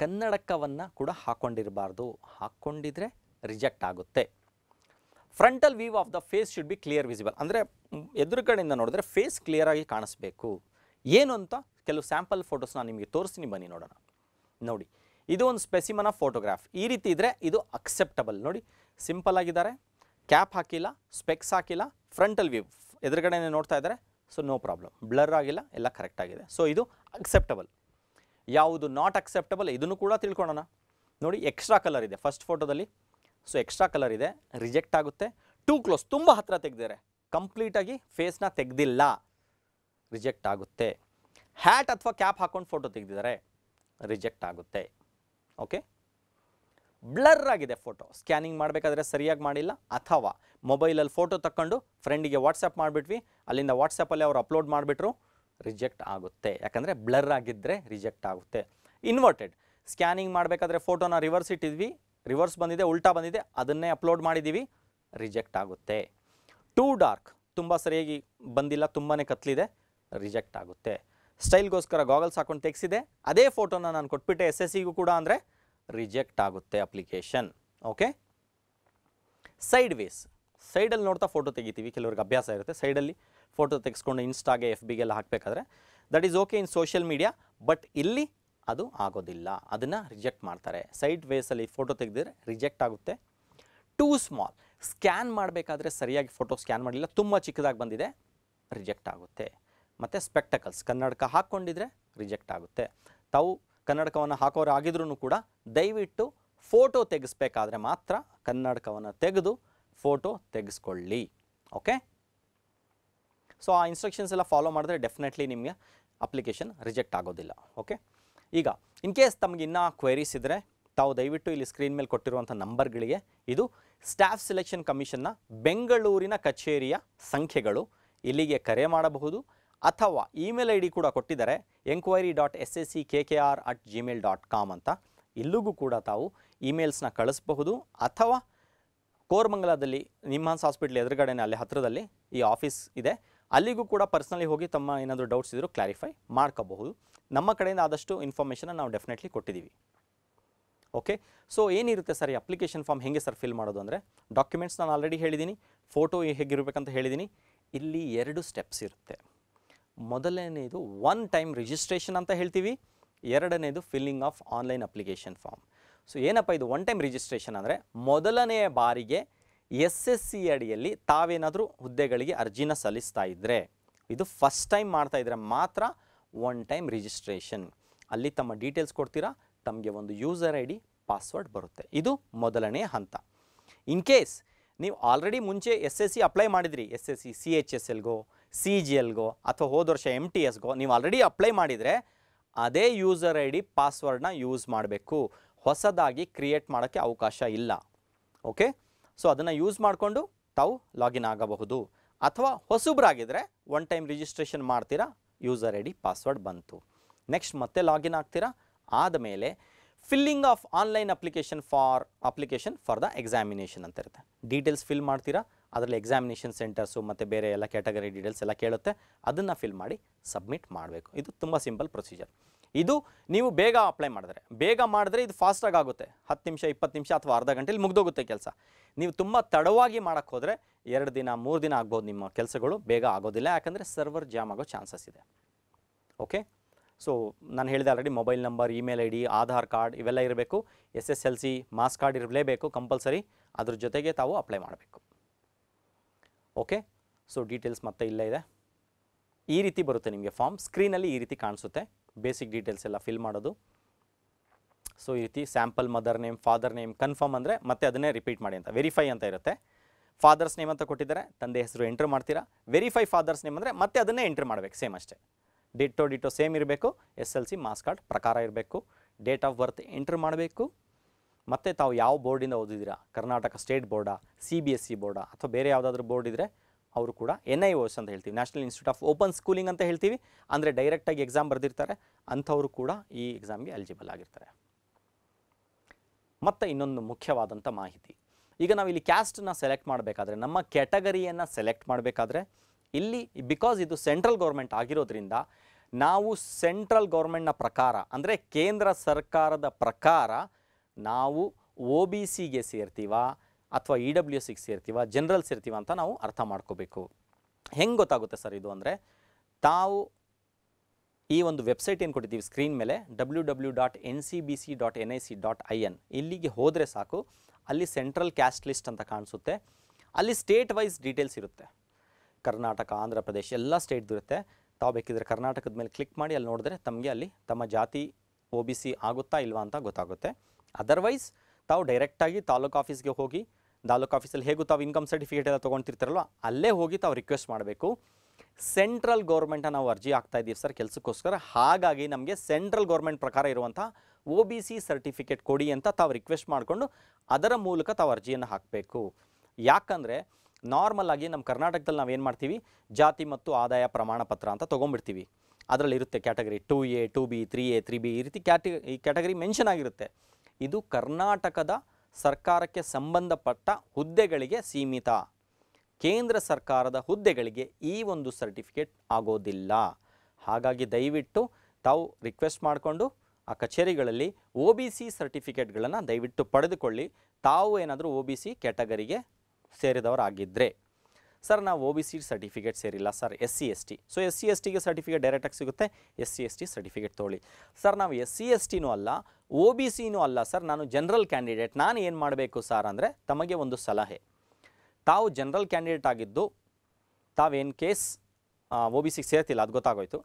ಕನ್ನಡಕವನ್ನು ಕೂಡ ಹಾಕ್ಕೊಂಡಿರಬಾರ್ದು ಹಾಕ್ಕೊಂಡಿದ್ರೆ ರಿಜೆಕ್ಟ್ ಆಗುತ್ತೆ frontal view of the face should be clear visible ಅಂದರೆ ಎದುರುಗಡೆಯಿಂದ ನೋಡಿದ್ರೆ ಫೇಸ್ ಕ್ಲಿಯರಾಗಿ ಕಾಣಿಸ್ಬೇಕು ಏನು ಅಂತ ಕೆಲವು ಸ್ಯಾಂಪಲ್ ಫೋಟೋಸ್ನ ನಿಮಗೆ ತೋರಿಸ್ತೀನಿ ಬನ್ನಿ ನೋಡೋಣ ನೋಡಿ ಇದು ಒಂದು ಸ್ಪೆಸಿಮನ್ ಫೋಟೋಗ್ರಾಫ್ ಈ ರೀತಿ ಇದ್ದರೆ ಇದು ಅಕ್ಸೆಪ್ಟಬಲ್ ನೋಡಿ ಸಿಂಪಲ್ ಆಗಿದ್ದಾರೆ ಕ್ಯಾಪ್ ಹಾಕಿಲ್ಲ ಸ್ಪೆಕ್ಸ್ ಹಾಕಿಲ್ಲ ಫ್ರಂಟಲ್ ವ್ಯೂ ಎದುರುಗಡೆನೇ ನೋಡ್ತಾ ಇದ್ದಾರೆ ಸೊ ನೋ ಪ್ರಾಬ್ಲಮ್ ಬ್ಲರ್ ಆಗಿಲ್ಲ ಎಲ್ಲ ಕರೆಕ್ಟ್ ಆಗಿದೆ ಸೊ ಇದು ಅಕ್ಸೆಪ್ಟಬಲ್ ಯಾವುದು ನಾಟ್ ಅಕ್ಸೆಪ್ಟಬಲ್ ಇದನ್ನು ಕೂಡ ತಿಳ್ಕೊಳ್ಳೋಣ ನೋಡಿ ಎಕ್ಸ್ಟ್ರಾ ಕಲರ್ ಇದೆ ಫಸ್ಟ್ ಫೋಟೋದಲ್ಲಿ ಸೊ ಎಕ್ಸ್ಟ್ರಾ ಕಲರ್ ಇದೆ ರಿಜೆಕ್ಟ್ ಆಗುತ್ತೆ ಟೂ ಕ್ಲೋಸ್ ತುಂಬ ಹತ್ತಿರ ತೆಗೆದಿದ್ದಾರೆ ಕಂಪ್ಲೀಟಾಗಿ ಫೇಸ್ನ ತೆಗೆದಿಲ್ಲ ರಿಜೆಕ್ಟ್ ಆಗುತ್ತೆ ಹ್ಯಾಟ್ ಅಥವಾ ಕ್ಯಾಪ್ ಹಾಕ್ಕೊಂಡು ಫೋಟೋ ತೆಗೆದಿದ್ದಾರೆ ರಿಜೆಕ್ಟ್ ಆಗುತ್ತೆ ಓಕೆ ಬ್ಲರ್ ಆಗಿದೆ ಫೋಟೋ ಸ್ಕ್ಯಾನಿಂಗ್ ಮಾಡಬೇಕಾದ್ರೆ ಸರಿಯಾಗಿ ಮಾಡಿಲ್ಲ ಅಥವಾ ಮೊಬೈಲಲ್ಲಿ ಫೋಟೋ ತಕ್ಕೊಂಡು ಫ್ರೆಂಡಿಗೆ ವಾಟ್ಸಪ್ ಮಾಡಿಬಿಟ್ವಿ ಅಲ್ಲಿಂದ ವಾಟ್ಸಪ್ಪಲ್ಲಿ ಅವರು ಅಪ್ಲೋಡ್ ಮಾಡಿಬಿಟ್ರು ರಿಜೆಕ್ಟ್ ಆಗುತ್ತೆ ಯಾಕಂದರೆ ಬ್ಲರ್ ಆಗಿದ್ದರೆ ರಿಜೆಕ್ಟ್ ಆಗುತ್ತೆ ಇನ್ವರ್ಟೆಡ್ ಸ್ಕ್ಯಾನಿಂಗ್ ಮಾಡಬೇಕಾದ್ರೆ ಫೋಟೋನ ರಿವರ್ಸ್ ಇಟ್ಟಿದ್ವಿ ರಿವರ್ಸ್ ಬಂದಿದೆ ಉಲ್ಟಾ ಬಂದಿದೆ ಅದನ್ನೇ ಅಪ್ಲೋಡ್ ಮಾಡಿದ್ದೀವಿ ರಿಜೆಕ್ಟ್ ಆಗುತ್ತೆ ಟೂ ಡಾರ್ಕ್ ತುಂಬ ಸರಿಯಾಗಿ ಬಂದಿಲ್ಲ ತುಂಬಾ ಕತ್ಲಿದೆ ರಿಜೆಕ್ಟ್ ಆಗುತ್ತೆ ಸ್ಟೈಲ್ಗೋಸ್ಕರ ಗಾಗಲ್ಸ್ ಹಾಕೊಂಡು ತೆಗೆಸಿದೆ ಅದೇ ಫೋಟೋನ ನಾನು ಕೊಟ್ಬಿಟ್ಟೆ ಎಸ್ ಎಸ್ ಸಿಗೂ ಕೂಡ ಅಂದರೆ ರಿಜೆಕ್ಟ್ ಆಗುತ್ತೆ ಅಪ್ಲಿಕೇಶನ್ ಓಕೆ ಸೈಡ್ ವೇಸ್ ಸೈಡಲ್ಲಿ ನೋಡ್ತಾ ಫೋಟೋ ತೆಗಿತೀವಿ ಕೆಲವ್ರಿಗೆ ಅಭ್ಯಾಸ ಇರುತ್ತೆ ಸೈಡಲ್ಲಿ ಫೋಟೋ ತೆಗೆಸ್ಕೊಂಡು ಇನ್ಸ್ಟಾಗೆ ಎಫ್ ಬಿಗೆಲ್ಲ ಹಾಕಬೇಕಾದ್ರೆ that is okay in social media but ಇಲ್ಲಿ ಅದು ಆಗೋದಿಲ್ಲ ಅದನ್ನು ರಿಜೆಕ್ಟ್ ಮಾಡ್ತಾರೆ ಸೈಡ್ ವೇಸಲ್ಲಿ ಫೋಟೋ ತೆಗೆದಿದ್ರೆ ರಿಜೆಕ್ಟ್ ಆಗುತ್ತೆ ಟೂ ಸ್ಮಾಲ್ ಸ್ಕ್ಯಾನ್ ಮಾಡಬೇಕಾದ್ರೆ ಸರಿಯಾಗಿ ಫೋಟೋ ಸ್ಕ್ಯಾನ್ ಮಾಡಿಲ್ಲ ತುಂಬ ಚಿಕ್ಕದಾಗಿ ಬಂದಿದೆ ರಿಜೆಕ್ಟ್ ಆಗುತ್ತೆ ಮತ್ತು ಸ್ಪೆಕ್ಟಕಲ್ಸ್ ಕನ್ನಡಕ ಹಾಕ್ಕೊಂಡಿದ್ರೆ ರಿಜೆಕ್ಟ್ ಆಗುತ್ತೆ ತಾವು ಕನ್ನಡಕವನ್ನು ಹಾಕೋರು ಆಗಿದ್ರೂ ಕೂಡ ದಯವಿಟ್ಟು ಫೋಟೋ ತೆಗೆಸ್ಬೇಕಾದ್ರೆ ಮಾತ್ರ ಕನ್ನಡಕವನ್ನು ತೆಗೆದು ಫೋಟೋ ತೆಗೆಸ್ಕೊಳ್ಳಿ ಓಕೆ ಸೊ ಆ ಇನ್ಸ್ಟ್ರಕ್ಷನ್ಸ್ ಎಲ್ಲ ಫಾಲೋ ಮಾಡಿದ್ರೆ ಡೆಫಿನೆಟ್ಲಿ ನಿಮಗೆ ಅಪ್ಲಿಕೇಶನ್ ರಿಜೆಕ್ಟ್ ಆಗೋದಿಲ್ಲ ಓಕೆ ಈಗ ಇನ್ ಕೇಸ್ ತಮಗೆ ಇನ್ನೂ ಕ್ವೆರೀಸ್ ಇದ್ದರೆ ತಾವು ದಯವಿಟ್ಟು ಇಲ್ಲಿ ಸ್ಕ್ರೀನ್ ಮೇಲೆ ಕೊಟ್ಟಿರುವಂಥ ನಂಬರ್ಗಳಿಗೆ ಇದು ಸ್ಟಾಫ್ ಸೆಲೆಕ್ಷನ್ ಕಮಿಷನ್ನ ಬೆಂಗಳೂರಿನ ಕಚೇರಿಯ ಸಂಖ್ಯೆಗಳು ಇಲ್ಲಿಗೆ ಕರೆ ಮಾಡಬಹುದು ಅಥವಾ ಇಮೇಲ್ ಐ ಡಿ ಕೂಡ ಕೊಟ್ಟಿದ್ದಾರೆ enquiry dot S S C K K R at Gmail dot com ಅಂತ ಇಲ್ಲಿಗೂ ಕೂಡ ತಾವು ಇಮೇಲ್ಸ್ನ ಕಳಿಸಬಹುದು ಅಥವಾ ಕೋರ್ಮಂಗಲದಲ್ಲಿ ನಿಮ್ಮಾನ್ಸ್ ಹಾಸ್ಪಿಟ್ಲ್ ಎದುರುಗಡೆನೇ ಅಲ್ಲಿ ಹತ್ತಿರದಲ್ಲಿ ಈ ಆಫೀಸ್ ಇದೆ ಅಲ್ಲಿಗೂ ಕೂಡ ಪರ್ಸ್ನಲಿ ಹೋಗಿ ತಮ್ಮ ಏನಾದರೂ ಡೌಟ್ಸ್ ಇದ್ದರೂ ಕ್ಲಾರಿಫೈ ಮಾಡ್ಕೋಬಹುದು ನಮ್ಮ ಕಡೆಯಿಂದ ಆದಷ್ಟು ಇನ್ಫಾರ್ಮೇಷನ್ನ ನಾವು ಡೆಫಿನೆಟ್ಲಿ ಕೊಟ್ಟಿದ್ದೀವಿ ಓಕೆ ಸೊ ಏನಿರುತ್ತೆ ಸರ್ ಈ ಅಪ್ಲಿಕೇಶನ್ ಫಾರ್ಮ್ ಹೇಗೆ ಸರ್ ಫಿಲ್ ಮಾಡೋದು ಅಂದರೆ ಡಾಕ್ಯುಮೆಂಟ್ಸ್ ನಾನು ಆಲ್ರೆಡಿ ಹೇಳಿದ್ದೀನಿ ಫೋಟೋ ಹೇಗಿರಬೇಕಂತ ಹೇಳಿದ್ದೀನಿ ಇಲ್ಲಿ ಎರಡು ಸ್ಟೆಪ್ಸ್ ಇರುತ್ತೆ ಮೊದಲನೇದು ಒನ್ ಟೈಮ್ ರಿಜಿಸ್ಟ್ರೇಷನ್ ಅಂತ ಹೇಳ್ತೀವಿ ಎರಡನೇದು filling of online application form so ಏನಪ್ಪ ಇದು ಒನ್ ಟೈಮ್ ರಿಜಿಸ್ಟ್ರೇಷನ್ ಅಂದರೆ ಮೊದಲನೆಯ ಬಾರಿಗೆ ಎಸ್ ಎಸ್ ಸಿ ಅಡಿಯಲ್ಲಿ ತಾವೇನಾದರೂ ಹುದ್ದೆಗಳಿಗೆ ಅರ್ಜಿನ ಸಲ್ಲಿಸ್ತಾ ಇದ್ದರೆ ಇದು ಫಸ್ಟ್ ಟೈಮ್ ಮಾಡ್ತಾ ಇದ್ದರೆ ಮಾತ್ರ ಒನ್ ಟೈಮ್ ರಿಜಿಸ್ಟ್ರೇಷನ್ ಅಲ್ಲಿ ತಮ್ಮ ಡೀಟೇಲ್ಸ್ ಕೊಡ್ತೀರಾ ತಮಗೆ ಒಂದು ಯೂಸರ್ ಐ ಡಿ ಪಾಸ್ವರ್ಡ್ ಬರುತ್ತೆ ಇದು ಮೊದಲನೇ ಹಂತ ಇನ್ ಕೇಸ್ ನೀವು ಆಲ್ರೆಡಿ ಮುಂಚೆ ಎಸ್ ಎಸ್ ಸಿ ಅಪ್ಲೈ ಮಾಡಿದ್ರಿ S S C C H S ಎಲ್ಗೋ ಸಿ ಜಿ ಎಲ್ಗೋ ಅಥವಾ ಹೋದ ವರ್ಷ ಎಮ್ ಟಿ ಎಸ್ಗೋ ನೀವು ಆಲ್ರೆಡಿ ಅಪ್ಲೈ ಮಾಡಿದರೆ ಅದೇ ಯೂಸರ್ ಐ ಡಿ ಪಾಸ್ವರ್ಡ್ನ ಯೂಸ್ ಮಾಡಬೇಕು ಹೊಸದಾಗಿ ಕ್ರಿಯೇಟ್ ಮಾಡೋಕ್ಕೆ ಅವಕಾಶ ಇಲ್ಲ ಓಕೆ ಸೊ ಅದನ್ನು ಯೂಸ್ ಮಾಡಿಕೊಂಡು ತಾವು ಲಾಗಿನ್ ಆಗಬಹುದು ಅಥವಾ ಹೊಸಬ್ರಾಗಿದ್ದರೆ ಒನ್ ಟೈಮ್ ರಿಜಿಸ್ಟ್ರೇಷನ್ ಮಾಡ್ತೀರಾ ಯೂಸರ್ ಐ ಡಿ ಪಾಸ್ವರ್ಡ್ ಬಂತು ನೆಕ್ಸ್ಟ್ ಮತ್ತೆ ಲಾಗಿನ್ ಆಗ್ತೀರಾ ಆದಮೇಲೆ filling of online application for application for the examination ಅಂತ ಇರುತ್ತೆ ಡೀಟೇಲ್ಸ್ ಫಿಲ್ ಮಾಡ್ತೀರಾ ಅದರಲ್ಲಿ ಎಕ್ಸಾಮಿನೇಷನ್ ಸೆಂಟರ್ಸು ಮತ್ತು ಬೇರೆ ಎಲ್ಲ ಕ್ಯಾಟಗರಿ ಡೀಟೇಲ್ಸ್ ಎಲ್ಲ ಕೇಳುತ್ತೆ ಅದನ್ನು ಫಿಲ್ ಮಾಡಿ ಸಬ್ಮಿಟ್ ಮಾಡಬೇಕು ಇದು ತುಂಬ ಸಿಂಪಲ್ ಪ್ರೊಸೀಜರ್ ಇದು ನೀವು ಬೇಗ ಅಪ್ಲೈ ಮಾಡಿದ್ರೆ ಬೇಗ ಮಾಡಿದ್ರೆ ಇದು ಫಾಸ್ಟಾಗಿ ಆಗುತ್ತೆ ಹತ್ತು ನಿಮಿಷ ಇಪ್ಪತ್ತು ನಿಮಿಷ ಅಥವಾ ಅರ್ಧ ಗಂಟೆಲಿ ಮುಗ್ದೋಗುತ್ತೆ ಕೆಲಸ ನೀವು ತುಂಬ ತಡವಾಗಿ ಮಾಡೋಕ್ಕೆ ಹೋದರೆ ಎರಡು ದಿನ ಮೂರು ದಿನ ಆಗ್ಬೋದು ನಿಮ್ಮ ಕೆಲಸಗಳು ಬೇಗ ಆಗೋದಿಲ್ಲ ಯಾಕಂದರೆ ಸರ್ವರ್ ಜಾಮ್ ಆಗೋ ಚಾನ್ಸಸ್ ಇದೆ ಓಕೆ ಸೊ ನಾನು ಹೇಳಿದೆ already mobile number email I D Aadhaar card ಇವೆಲ್ಲ ಇರಬೇಕು S S L C marks card ಇರಲೇಬೇಕು ಕಂಪಲ್ಸರಿ ಅದ್ರ ಜೊತೆಗೆ ತಾವು ಅಪ್ಲೈ ಮಾಡಬೇಕು ಓಕೆ ಸೊ ಡೀಟೇಲ್ಸ್ ಮತ್ತೆ ಇಲ್ಲೇ ಇದೆ ಈ ರೀತಿ ಬರುತ್ತೆ ನಿಮಗೆ ಫಾರ್ಮ್ ಸ್ಕ್ರೀನಲ್ಲಿ ಈ ರೀತಿ ಕಾಣಿಸುತ್ತೆ ಬೇಸಿಕ್ ಡೀಟೇಲ್ಸ್ ಎಲ್ಲ ಫಿಲ್ ಮಾಡೋದು ಸೊ ಈ ರೀತಿ sample mother name father name confirm ಅಂದರೆ ಮತ್ತೆ ಅದನ್ನೇ ರಿಪೀಟ್ ಮಾಡಿ ಅಂತ ವೆರಿಫೈ ಅಂತ ಇರುತ್ತೆ ಫಾದರ್ಸ್ ನೇಮ್ ಅಂತ ಕೊಟ್ಟಿದ್ದಾರೆ ತಂದೆ ಹೆಸರು ಎಂಟ್ರ್ ಮಾಡ್ತೀರಾ ವೆರಿಫೈ ಫಾದರ್ಸ್ ನೇಮ್ ಅಂದರೆ ಮತ್ತೆ ಅದನ್ನೇ ಎಂಟ್ರ್ ಮಾಡಬೇಕು ಸೇಮ್ ಅಷ್ಟೇ ಡಿಟೋ ಡಿಟೋ ಸೇಮ್ ಇರಬೇಕು S L C marks card ಪ್ರಕಾರ ಇರಬೇಕು ಡೇಟ್ ಆಫ್ ಬರ್ತ್ ಎಂಟ್ರ್ ಮಾಡಬೇಕು ಮತ್ತು ತಾವು ಯಾವ ಬೋರ್ಡಿಂದ ಓದಿದ್ದೀರಾ ಕರ್ನಾಟಕ ಸ್ಟೇಟ್ ಬೋರ್ಡಾ ಸಿ ಬಿ ಎಸ್ ಸಿ ಬೋರ್ಡಾ ಅಥವಾ ಬೇರೆ ಯಾವುದಾದ್ರೂ ಬೋರ್ಡ್ ಇದ್ದರೆ ಅವರು ಕೂಡ ಎನ್ ಐ ಓಸ್ ಅಂತ ಹೇಳ್ತೀವಿ national institute of open schooling ಅಂತ ಹೇಳ್ತೀವಿ ಅಂದರೆ ಡೈರೆಕ್ಟಾಗಿ ಎಕ್ಸಾಮ್ ಬರೆದಿರ್ತಾರೆ ಅಂಥವರು ಕೂಡ ಈ ಎಕ್ಸಾಮ್ಗೆ ಎಲಿಜಿಬಲ್ ಆಗಿರ್ತಾರೆ ಮತ್ತು ಇನ್ನೊಂದು ಮುಖ್ಯವಾದಂಥ ಮಾಹಿತಿ ಈಗ ನಾವು ಇಲ್ಲಿ ಕ್ಯಾಸ್ಟನ್ನ ಸೆಲೆಕ್ಟ್ ಮಾಡಬೇಕಾದ್ರೆ ನಮ್ಮ ಕ್ಯಾಟಗರಿಯನ್ನು ಸೆಲೆಕ್ಟ್ ಮಾಡಬೇಕಾದ್ರೆ ಇಲ್ಲಿ ಬಿಕಾಸ್ ಇದು ಸೆಂಟ್ರಲ್ ಗೌರ್ಮೆಂಟ್ ಆಗಿರೋದ್ರಿಂದ ನಾವು ಸೆಂಟ್ರಲ್ ಗೌರ್ಮೆಂಟ್ನ ಪ್ರಕಾರ ಅಂದರೆ ಕೇಂದ್ರ ಸರ್ಕಾರದ ಪ್ರಕಾರ ನಾವು ಒ ಬಿ ಸಿಗೆ ಸೇರ್ತೀವ ಅಥವಾ ಇ e ಡಬ್ಲ್ಯೂ ಸಿಗೆ ಸೇರ್ತೀವ ಜನರಲ್ ಸೇರ್ತೀವ ಅಂತ ನಾವು ಅರ್ಥ ಮಾಡ್ಕೋಬೇಕು ಹೆಂಗೆ ಗೊತ್ತಾಗುತ್ತೆ ಸರ್ ಇದು ಅಂದರೆ ತಾವು ಈ ಒಂದು ವೆಬ್ಸೈಟ್ ಏನು ಕೊಟ್ಟಿದ್ದೀವಿ ಸ್ಕ್ರೀನ್ ಮೇಲೆ W W dot N C B C dot N I C dot I N ಇಲ್ಲಿಗೆ ಹೋದರೆ ಸಾಕು ಅಲ್ಲಿ ಸೆಂಟ್ರಲ್ ಕ್ಯಾಸ್ಟ್ ಲಿಸ್ಟ್ ಅಂತ ಕಾಣಿಸುತ್ತೆ ಅಲ್ಲಿ ಸ್ಟೇಟ್ ವೈಸ್ ಡೀಟೇಲ್ಸ್ ಇರುತ್ತೆ ಕರ್ನಾಟಕ ಆಂಧ್ರ ಪ್ರದೇಶ್ ಎಲ್ಲ ಸ್ಟೇಟ್ದು ಇರುತ್ತೆ ತಾವು ಬೇಕಿದ್ರೆ ಕರ್ನಾಟಕದ ಮೇಲೆ ಕ್ಲಿಕ್ ಮಾಡಿ ಅಲ್ಲಿ ನೋಡಿದ್ರೆ ತಮಗೆ ಅಲ್ಲಿ ತಮ್ಮ ಜಾತಿ ಒ ಬಿ ಸಿ ಆಗುತ್ತಾ ಇಲ್ವಾ ಅಂತ ಗೊತ್ತಾಗುತ್ತೆ ಅದರ್ವೈಸ್ ತಾವು ಡೈರೆಕ್ಟಾಗಿ ತಾಲೂಕು ಆಫೀಸ್ಗೆ ಹೋಗಿ ತಾಲೂಕು ಆಫೀಸಲ್ಲಿ ಹೇಗೂ ತಾವು ಇನ್ಕಮ್ ಸರ್ಟಿಫಿಕೇಟ್ ಎಲ್ಲ ತೊಗೊಳ್ತಿರ್ತಾರಲ್ವ ಅಲ್ಲೇ ಹೋಗಿ ತಾವು ರಿಕ್ವೆಸ್ಟ್ ಮಾಡಬೇಕು ಸೆಂಟ್ರಲ್ ಗೌರ್ಮೆಂಟ್ನ ನಾವು ಅರ್ಜಿ ಹಾಕ್ತಾ ಇದ್ದೀವಿ ಸರ್ ಕೆಲಸಕ್ಕೋಸ್ಕರ ಹಾಗಾಗಿ ನಮಗೆ ಸೆಂಟ್ರಲ್ ಗೌರ್ಮೆಂಟ್ ಪ್ರಕಾರ ಇರುವಂಥ ಓ ಬಿ ಸಿ ಸರ್ಟಿಫಿಕೇಟ್ ಕೊಡಿ ಅಂತ ತಾವು ರಿಕ್ವೆಸ್ಟ್ ಮಾಡಿಕೊಂಡು ಅದರ ಮೂಲಕ ತಾವು ಅರ್ಜಿಯನ್ನು ಹಾಕಬೇಕು ಯಾಕಂದರೆ ನಾರ್ಮಲ್ ಆಗಿ ನಮ್ಮ ಕರ್ನಾಟಕದಲ್ಲಿ ನಾವೇನು ಮಾಡ್ತೀವಿ ಜಾತಿ ಮತ್ತು ಆದಾಯ ಪ್ರಮಾಣ ಪತ್ರ ಅಂತ ತೊಗೊಂಡ್ಬಿಡ್ತೀವಿ ಅದರಲ್ಲಿರುತ್ತೆ category two A two B three A three B ಈ ರೀತಿ ಕ್ಯಾಟಿ ಈ ಕ್ಯಾಟಗರಿ ಮೆನ್ಷನ್ ಆಗಿರುತ್ತೆ ಇದು ಕರ್ನಾಟಕದ ಸರ್ಕಾರಕ್ಕೆ ಸಂಬಂಧಪಟ್ಟ ಹುದ್ದೆಗಳಿಗೆ ಸೀಮಿತ ಕೇಂದ್ರ ಸರ್ಕಾರದ ಹುದ್ದೆಗಳಿಗೆ ಈ ಒಂದು ಸರ್ಟಿಫಿಕೇಟ್ ಆಗೋದಿಲ್ಲ ಹಾಗಾಗಿ ದಯವಿಟ್ಟು ತಾವು ರಿಕ್ವೆಸ್ಟ್ ಮಾಡಿಕೊಂಡು ಆ ಕಚೇರಿಗಳಲ್ಲಿ ಒ ಬಿ ಸಿ ಸರ್ಟಿಫಿಕೇಟ್ಗಳನ್ನು ದಯವಿಟ್ಟು ಪಡೆದುಕೊಳ್ಳಿ ತಾವು ಏನಾದರೂ ಒ ಬಿ ಸಿ ಕ್ಯಾಟಗರಿಗೆ ಸೇರಿದವರಾಗಿದ್ದರೆ ಸರ್ ನಾವು ಒ ಬಿ ಸಿ ಸರ್ಟಿಫಿಕೇಟ್ ಸೇರಿಲ್ಲ sir S C S T so S C S ಟಿಗೆ ಸರ್ಟಿಫಿಕೇಟ್ ಡೈರೆಕ್ಟಾಗಿ ಸಿಗುತ್ತೆ S C S T certificate ತೊಗೊಳ್ಳಿ ಸರ್ ನಾವು ಎಸ್ ಸಿ ಎಸ್ ಟಿನೂ ಅಲ್ಲ ಓ ಬಿ ಸಿನೂ ಅಲ್ಲ ಸರ್ ನಾನು ಜನರಲ್ ಕ್ಯಾಂಡಿಡೇಟ್ ನಾನು ಏನು ಮಾಡಬೇಕು ಸರ್ ಅಂದರೆ ತಮಗೆ ಒಂದು ಸಲಹೆ ತಾವು ಜನರಲ್ ಕ್ಯಾಂಡಿಡೇಟ್ ಆಗಿದ್ದು ತಾವೇನು ಕೇಸ್ ಒ ಬಿ ಸಿಗೆ ಸೇರ್ತಿಲ್ಲ ಅದು ಗೊತ್ತಾಗೋಯ್ತು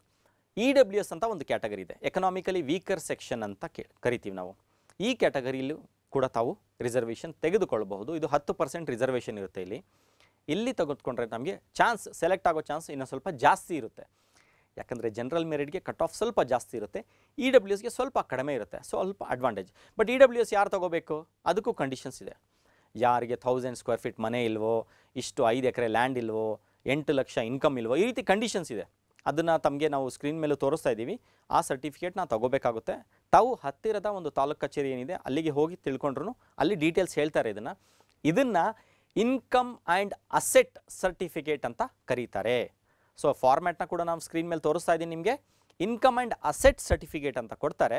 ಇ ಡಬ್ಲ್ಯೂ ಎಸ್ ಅಂತ ಒಂದು ಕ್ಯಾಟಗರಿ ಇದೆ ಎಕನಾಮಿಕಲಿ ವೀಕರ್ ಸೆಕ್ಷನ್ ಅಂತ ಕೇ ಕರಿತೀವಿ ನಾವು ಈ ಕ್ಯಾಟಗರಿಲ್ಲೂ ಕೂಡ ತಾವು ರಿಸರ್ವೇಷನ್ ತೆಗೆದುಕೊಳ್ಳಬಹುದು ಇದು ಹತ್ತು ಪರ್ಸೆಂಟ್ ರಿಸರ್ವೇಷನ್ ಇರುತ್ತೆ ಇಲ್ಲಿ ಇಲ್ಲಿ ತೆಗೆದುಕೊಂಡ್ರೆ ನಮಗೆ ಚಾನ್ಸ್ ಸೆಲೆಕ್ಟ್ ಆಗೋ ಚಾನ್ಸ್ ಇನ್ನೂ ಸ್ವಲ್ಪ ಜಾಸ್ತಿ ಇರುತ್ತೆ ಯಾಕಂದರೆ ಜನರಲ್ ಮೆರಿಟ್ಗೆ ಕಟ್ ಆಫ್ ಸ್ವಲ್ಪ ಜಾಸ್ತಿ ಇರುತ್ತೆ ಇ e ಡಬ್ಲ್ಯೂ ಎಸ್ಗೆ ಸ್ವಲ್ಪ ಕಡಿಮೆ ಇರುತ್ತೆ ಸ್ವಲ್ಪ advantage but E W S ಯಾರು ತೊಗೋಬೇಕು ಅದಕ್ಕೂ ಕಂಡೀಷನ್ಸ್ ಇದೆ ಯಾರಿಗೆ ಥೌಸಂಡ್ ಸ್ಕ್ವೇರ್ ಫೀಟ್ ಮನೆ ಇಲ್ವೋ ಇಷ್ಟು ಐದು ಎಕರೆ ಲ್ಯಾಂಡ್ ಇಲ್ವೋ ಎಂಟು ಲಕ್ಷ ಇನ್ಕಮ್ ಇಲ್ವೋ ಈ ರೀತಿ ಕಂಡೀಷನ್ಸ್ ಇದೆ ಅದನ್ನು ತಮಗೆ ನಾವು ಸ್ಕ್ರೀನ್ ಮೇಲೂ ತೋರಿಸ್ತಾ ಇದ್ದೀವಿ ಆ ಸರ್ಟಿಫಿಕೇಟ್ ನಾವು ತಗೋಬೇಕಾಗುತ್ತೆ ತಾವು ಹತ್ತಿರದ ಒಂದು ತಾಲೂಕು ಕಚೇರಿ ಏನಿದೆ ಅಲ್ಲಿಗೆ ಹೋಗಿ ತಿಳ್ಕೊಂಡ್ರು ಅಲ್ಲಿ ಡೀಟೇಲ್ಸ್ ಹೇಳ್ತಾರೆ ಇದನ್ನು ಇದನ್ನು ಇನ್ಕಮ್ ಆ್ಯಂಡ್ ಅಸೆಟ್ ಸರ್ಟಿಫಿಕೇಟ್ ಅಂತ ಕರೀತಾರೆ ಸೊ ಫಾರ್ಮ್ಯಾಟ್ನ ಕೂಡ ನಾವು ಸ್ಕ್ರೀನ್ ಮೇಲೆ ತೋರಿಸ್ತಾ ಇದ್ದೀನಿ ನಿಮಗೆ ಇನ್ಕಮ್ ಆ್ಯಂಡ್ ಅಸೆಟ್ ಸರ್ಟಿಫಿಕೇಟ್ ಅಂತ ಕೊಡ್ತಾರೆ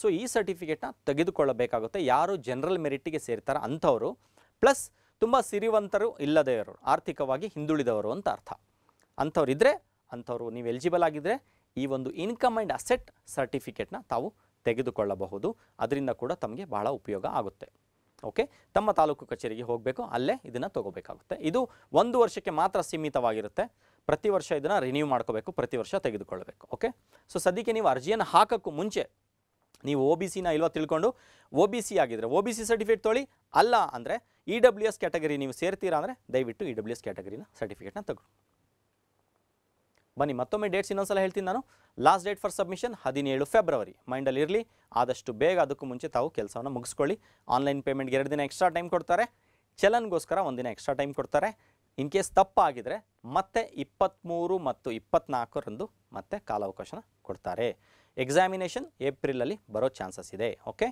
ಸೊ ಈ ಸರ್ಟಿಫಿಕೇಟ್ನ ತೆಗೆದುಕೊಳ್ಳಬೇಕಾಗುತ್ತೆ ಯಾರು ಜನರಲ್ ಮೆರಿಟಿಗೆ ಸೇರ್ತಾರೆ ಅಂಥವರು ಪ್ಲಸ್ ತುಂಬ ಸಿರಿವಂತರು ಇಲ್ಲದೇ ಆರ್ಥಿಕವಾಗಿ ಹಿಂದುಳಿದವರು ಅಂತ ಅರ್ಥ ಅಂಥವ್ರಿದ್ದರೆ ಅಂಥವ್ರು ನೀವು ಎಲಿಜಿಬಲ್ ಆಗಿದ್ದರೆ ಈ ಒಂದು ಇನ್ಕಮ್ ಆ್ಯಂಡ್ ಅಸೆಟ್ ಸರ್ಟಿಫಿಕೇಟ್ನ ತಾವು ತೆಗೆದುಕೊಳ್ಳಬಹುದು ಅದರಿಂದ ಕೂಡ ತಮಗೆ ಭಾಳ ಉಪಯೋಗ ಆಗುತ್ತೆ ಓಕೆ ತಮ್ಮ ತಾಲೂಕು ಕಚೇರಿಗೆ ಹೋಗಬೇಕು ಅಲ್ಲೇ ಇದನ್ನು ತಗೋಬೇಕಾಗುತ್ತೆ ಇದು ಒಂದು ವರ್ಷಕ್ಕೆ ಮಾತ್ರ ಸೀಮಿತವಾಗಿರುತ್ತೆ ಪ್ರತಿ ವರ್ಷ ಇದನ್ನು ರಿನ್ಯೂ ಮಾಡ್ಕೋಬೇಕು ಪ್ರತಿ ವರ್ಷ ತೆಗೆದುಕೊಳ್ಳಬೇಕು ಓಕೆ ಸೊ ಸದ್ಯಕ್ಕೆ ನೀವು ಅರ್ಜಿಯನ್ನು ಹಾಕೋಕ್ಕೂ ಮುಂಚೆ ನೀವು ಓ ಬಿ ಸಿನ ಇಲ್ವಾ ತಿಳ್ಕೊಂಡು ಓ ಬಿ ಸಿ ಆಗಿದ್ದರೆ ಒ ಬಿ ಸಿ ಸರ್ಟಿಫಿಕೇಟ್ ತೊಳಿ ಅಲ್ಲ ಅಂದರೆ ಇ ಡಬ್ಲ್ಯೂ ಎಸ್ ಕ್ಯಾಟಗರಿ ನೀವು ಸೇರ್ತೀರಾ ಅಂದರೆ ದಯವಿಟ್ಟು ಇ ಡಬ್ಲ್ಯೂ ಎಸ್ ಕ್ಯಾಟಗರಿನ ಸರ್ಟಿಫಿಕೇಟ್ನ ತಗೊಳ್ಳಿ ಬನ್ನಿ ಮತ್ತೊಮ್ಮೆ ಡೇಟ್ಸ್ ಇನ್ನೊಂದ್ಸಲ ಹೇಳ್ತೀನಿ ನಾನು ಲಾಸ್ಟ್ ಡೇಟ್ ಫಾರ್ ಸಬ್ಮಿಷನ್ ಹದಿನೇಳು ಫೆಬ್ರವರಿ ಮೈಂಡಲ್ಲಿ ಇರಲಿ ಆದಷ್ಟು ಬೇಗ ಅದಕ್ಕೂ ಮುಂಚೆ ತಾವು ಕೆಲಸವನ್ನು ಮುಗಿಸ್ಕೊಳ್ಳಿ ಆನ್ಲೈನ್ ಪೇಮೆಂಟ್ಗೆ ಎರಡು ದಿನ ಎಕ್ಸ್ಟ್ರಾ ಟೈಮ್ ಕೊಡ್ತಾರೆ ಚಲನ್ಗೋಸ್ಕರ ಒಂದಿನ ಎಕ್ಸ್ಟ್ರಾ ಟೈಮ್ ಕೊಡ್ತಾರೆ ಇನ್ ಕೇಸ್ ತಪ್ಪಾಗಿದ್ದರೆ ಮತ್ತೆ ಇಪ್ಪತ್ತ್ಮೂರು ಮತ್ತು ಇಪ್ಪತ್ತ್ನಾಲ್ಕರಂದು ಮತ್ತೆ ಕಾಲಾವಕಾಶನ ಕೊಡ್ತಾರೆ ಎಕ್ಸಾಮಿನೇಷನ್ ಏಪ್ರಿಲಲ್ಲಿ ಬರೋ ಚಾನ್ಸಸ್ ಇದೆ ಓಕೆ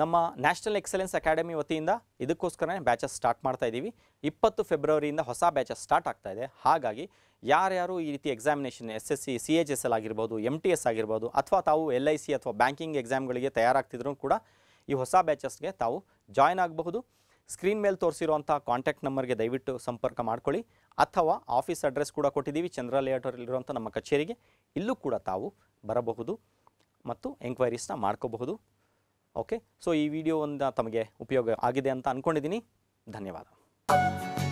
ನಮ್ಮ ನ್ಯಾಷನಲ್ ಎಕ್ಸಲೆನ್ಸ್ ಅಕಾಡೆಮಿ ವತಿಯಿಂದ ಇದಕ್ಕೋಸ್ಕರನೇ ಬ್ಯಾಚಸ್ ಸ್ಟಾರ್ಟ್ ಮಾಡ್ತಾ ಇದ್ದೀವಿ ಇಪ್ಪತ್ತು ಫೆಬ್ರವರಿಯಿಂದ ಹೊಸ ಬ್ಯಾಚಸ್ ಸ್ಟಾರ್ಟ್ ಆಗ್ತಾ ಇದೆ ಹಾಗಾಗಿ ಯಾರ್ಯಾರು ಈ ರೀತಿ examination S S C C H S L ಆಗಿರ್ಬೋದು ಎಮ್ ಟಿ ಎಸ್ ಆಗಿರ್ಬೋದು ಅಥವಾ ತಾವು ಎಲ್ ಐ ಸಿ ಅಥವಾ ಬ್ಯಾಂಕಿಂಗ್ ಎಕ್ಸಾಮ್ಗಳಿಗೆ ತಯಾರಾಗ್ತಿದ್ರು ಕೂಡ ಈ ಹೊಸ ಬ್ಯಾಚಸ್ಗೆ ತಾವು ಜಾಯ್ನ್ ಆಗಬಹುದು ಸ್ಕ್ರೀನ್ ಮೇಲೆ ತೋರಿಸಿರುವಂಥ ಕಾಂಟ್ಯಾಕ್ಟ್ ನಂಬರ್ಗೆ ದಯವಿಟ್ಟು ಸಂಪರ್ಕ ಮಾಡ್ಕೊಳ್ಳಿ ಅಥವಾ ಆಫೀಸ್ ಅಡ್ರೆಸ್ ಕೂಡ ಕೊಟ್ಟಿದ್ದೀವಿ ಚಂದ್ರ ಲೇಔಟಲ್ಲಿರುವಂಥ ನಮ್ಮ ಕಚೇರಿಗೆ ಇಲ್ಲೂ ಕೂಡ ತಾವು ಬರಬಹುದು ಮತ್ತು ಎಂಕ್ವೈರೀಸ್ನ ಮಾಡ್ಕೋಬಹುದು ಓಕೆ ಸೊ ಈ ವಿಡಿಯೋ ಒಂದು ತಮಗೆ ಉಪಯೋಗ ಆಗಿದೆ ಅಂತ ಅಂದ್ಕೊಂಡಿದ್ದೀನಿ ಧನ್ಯವಾದ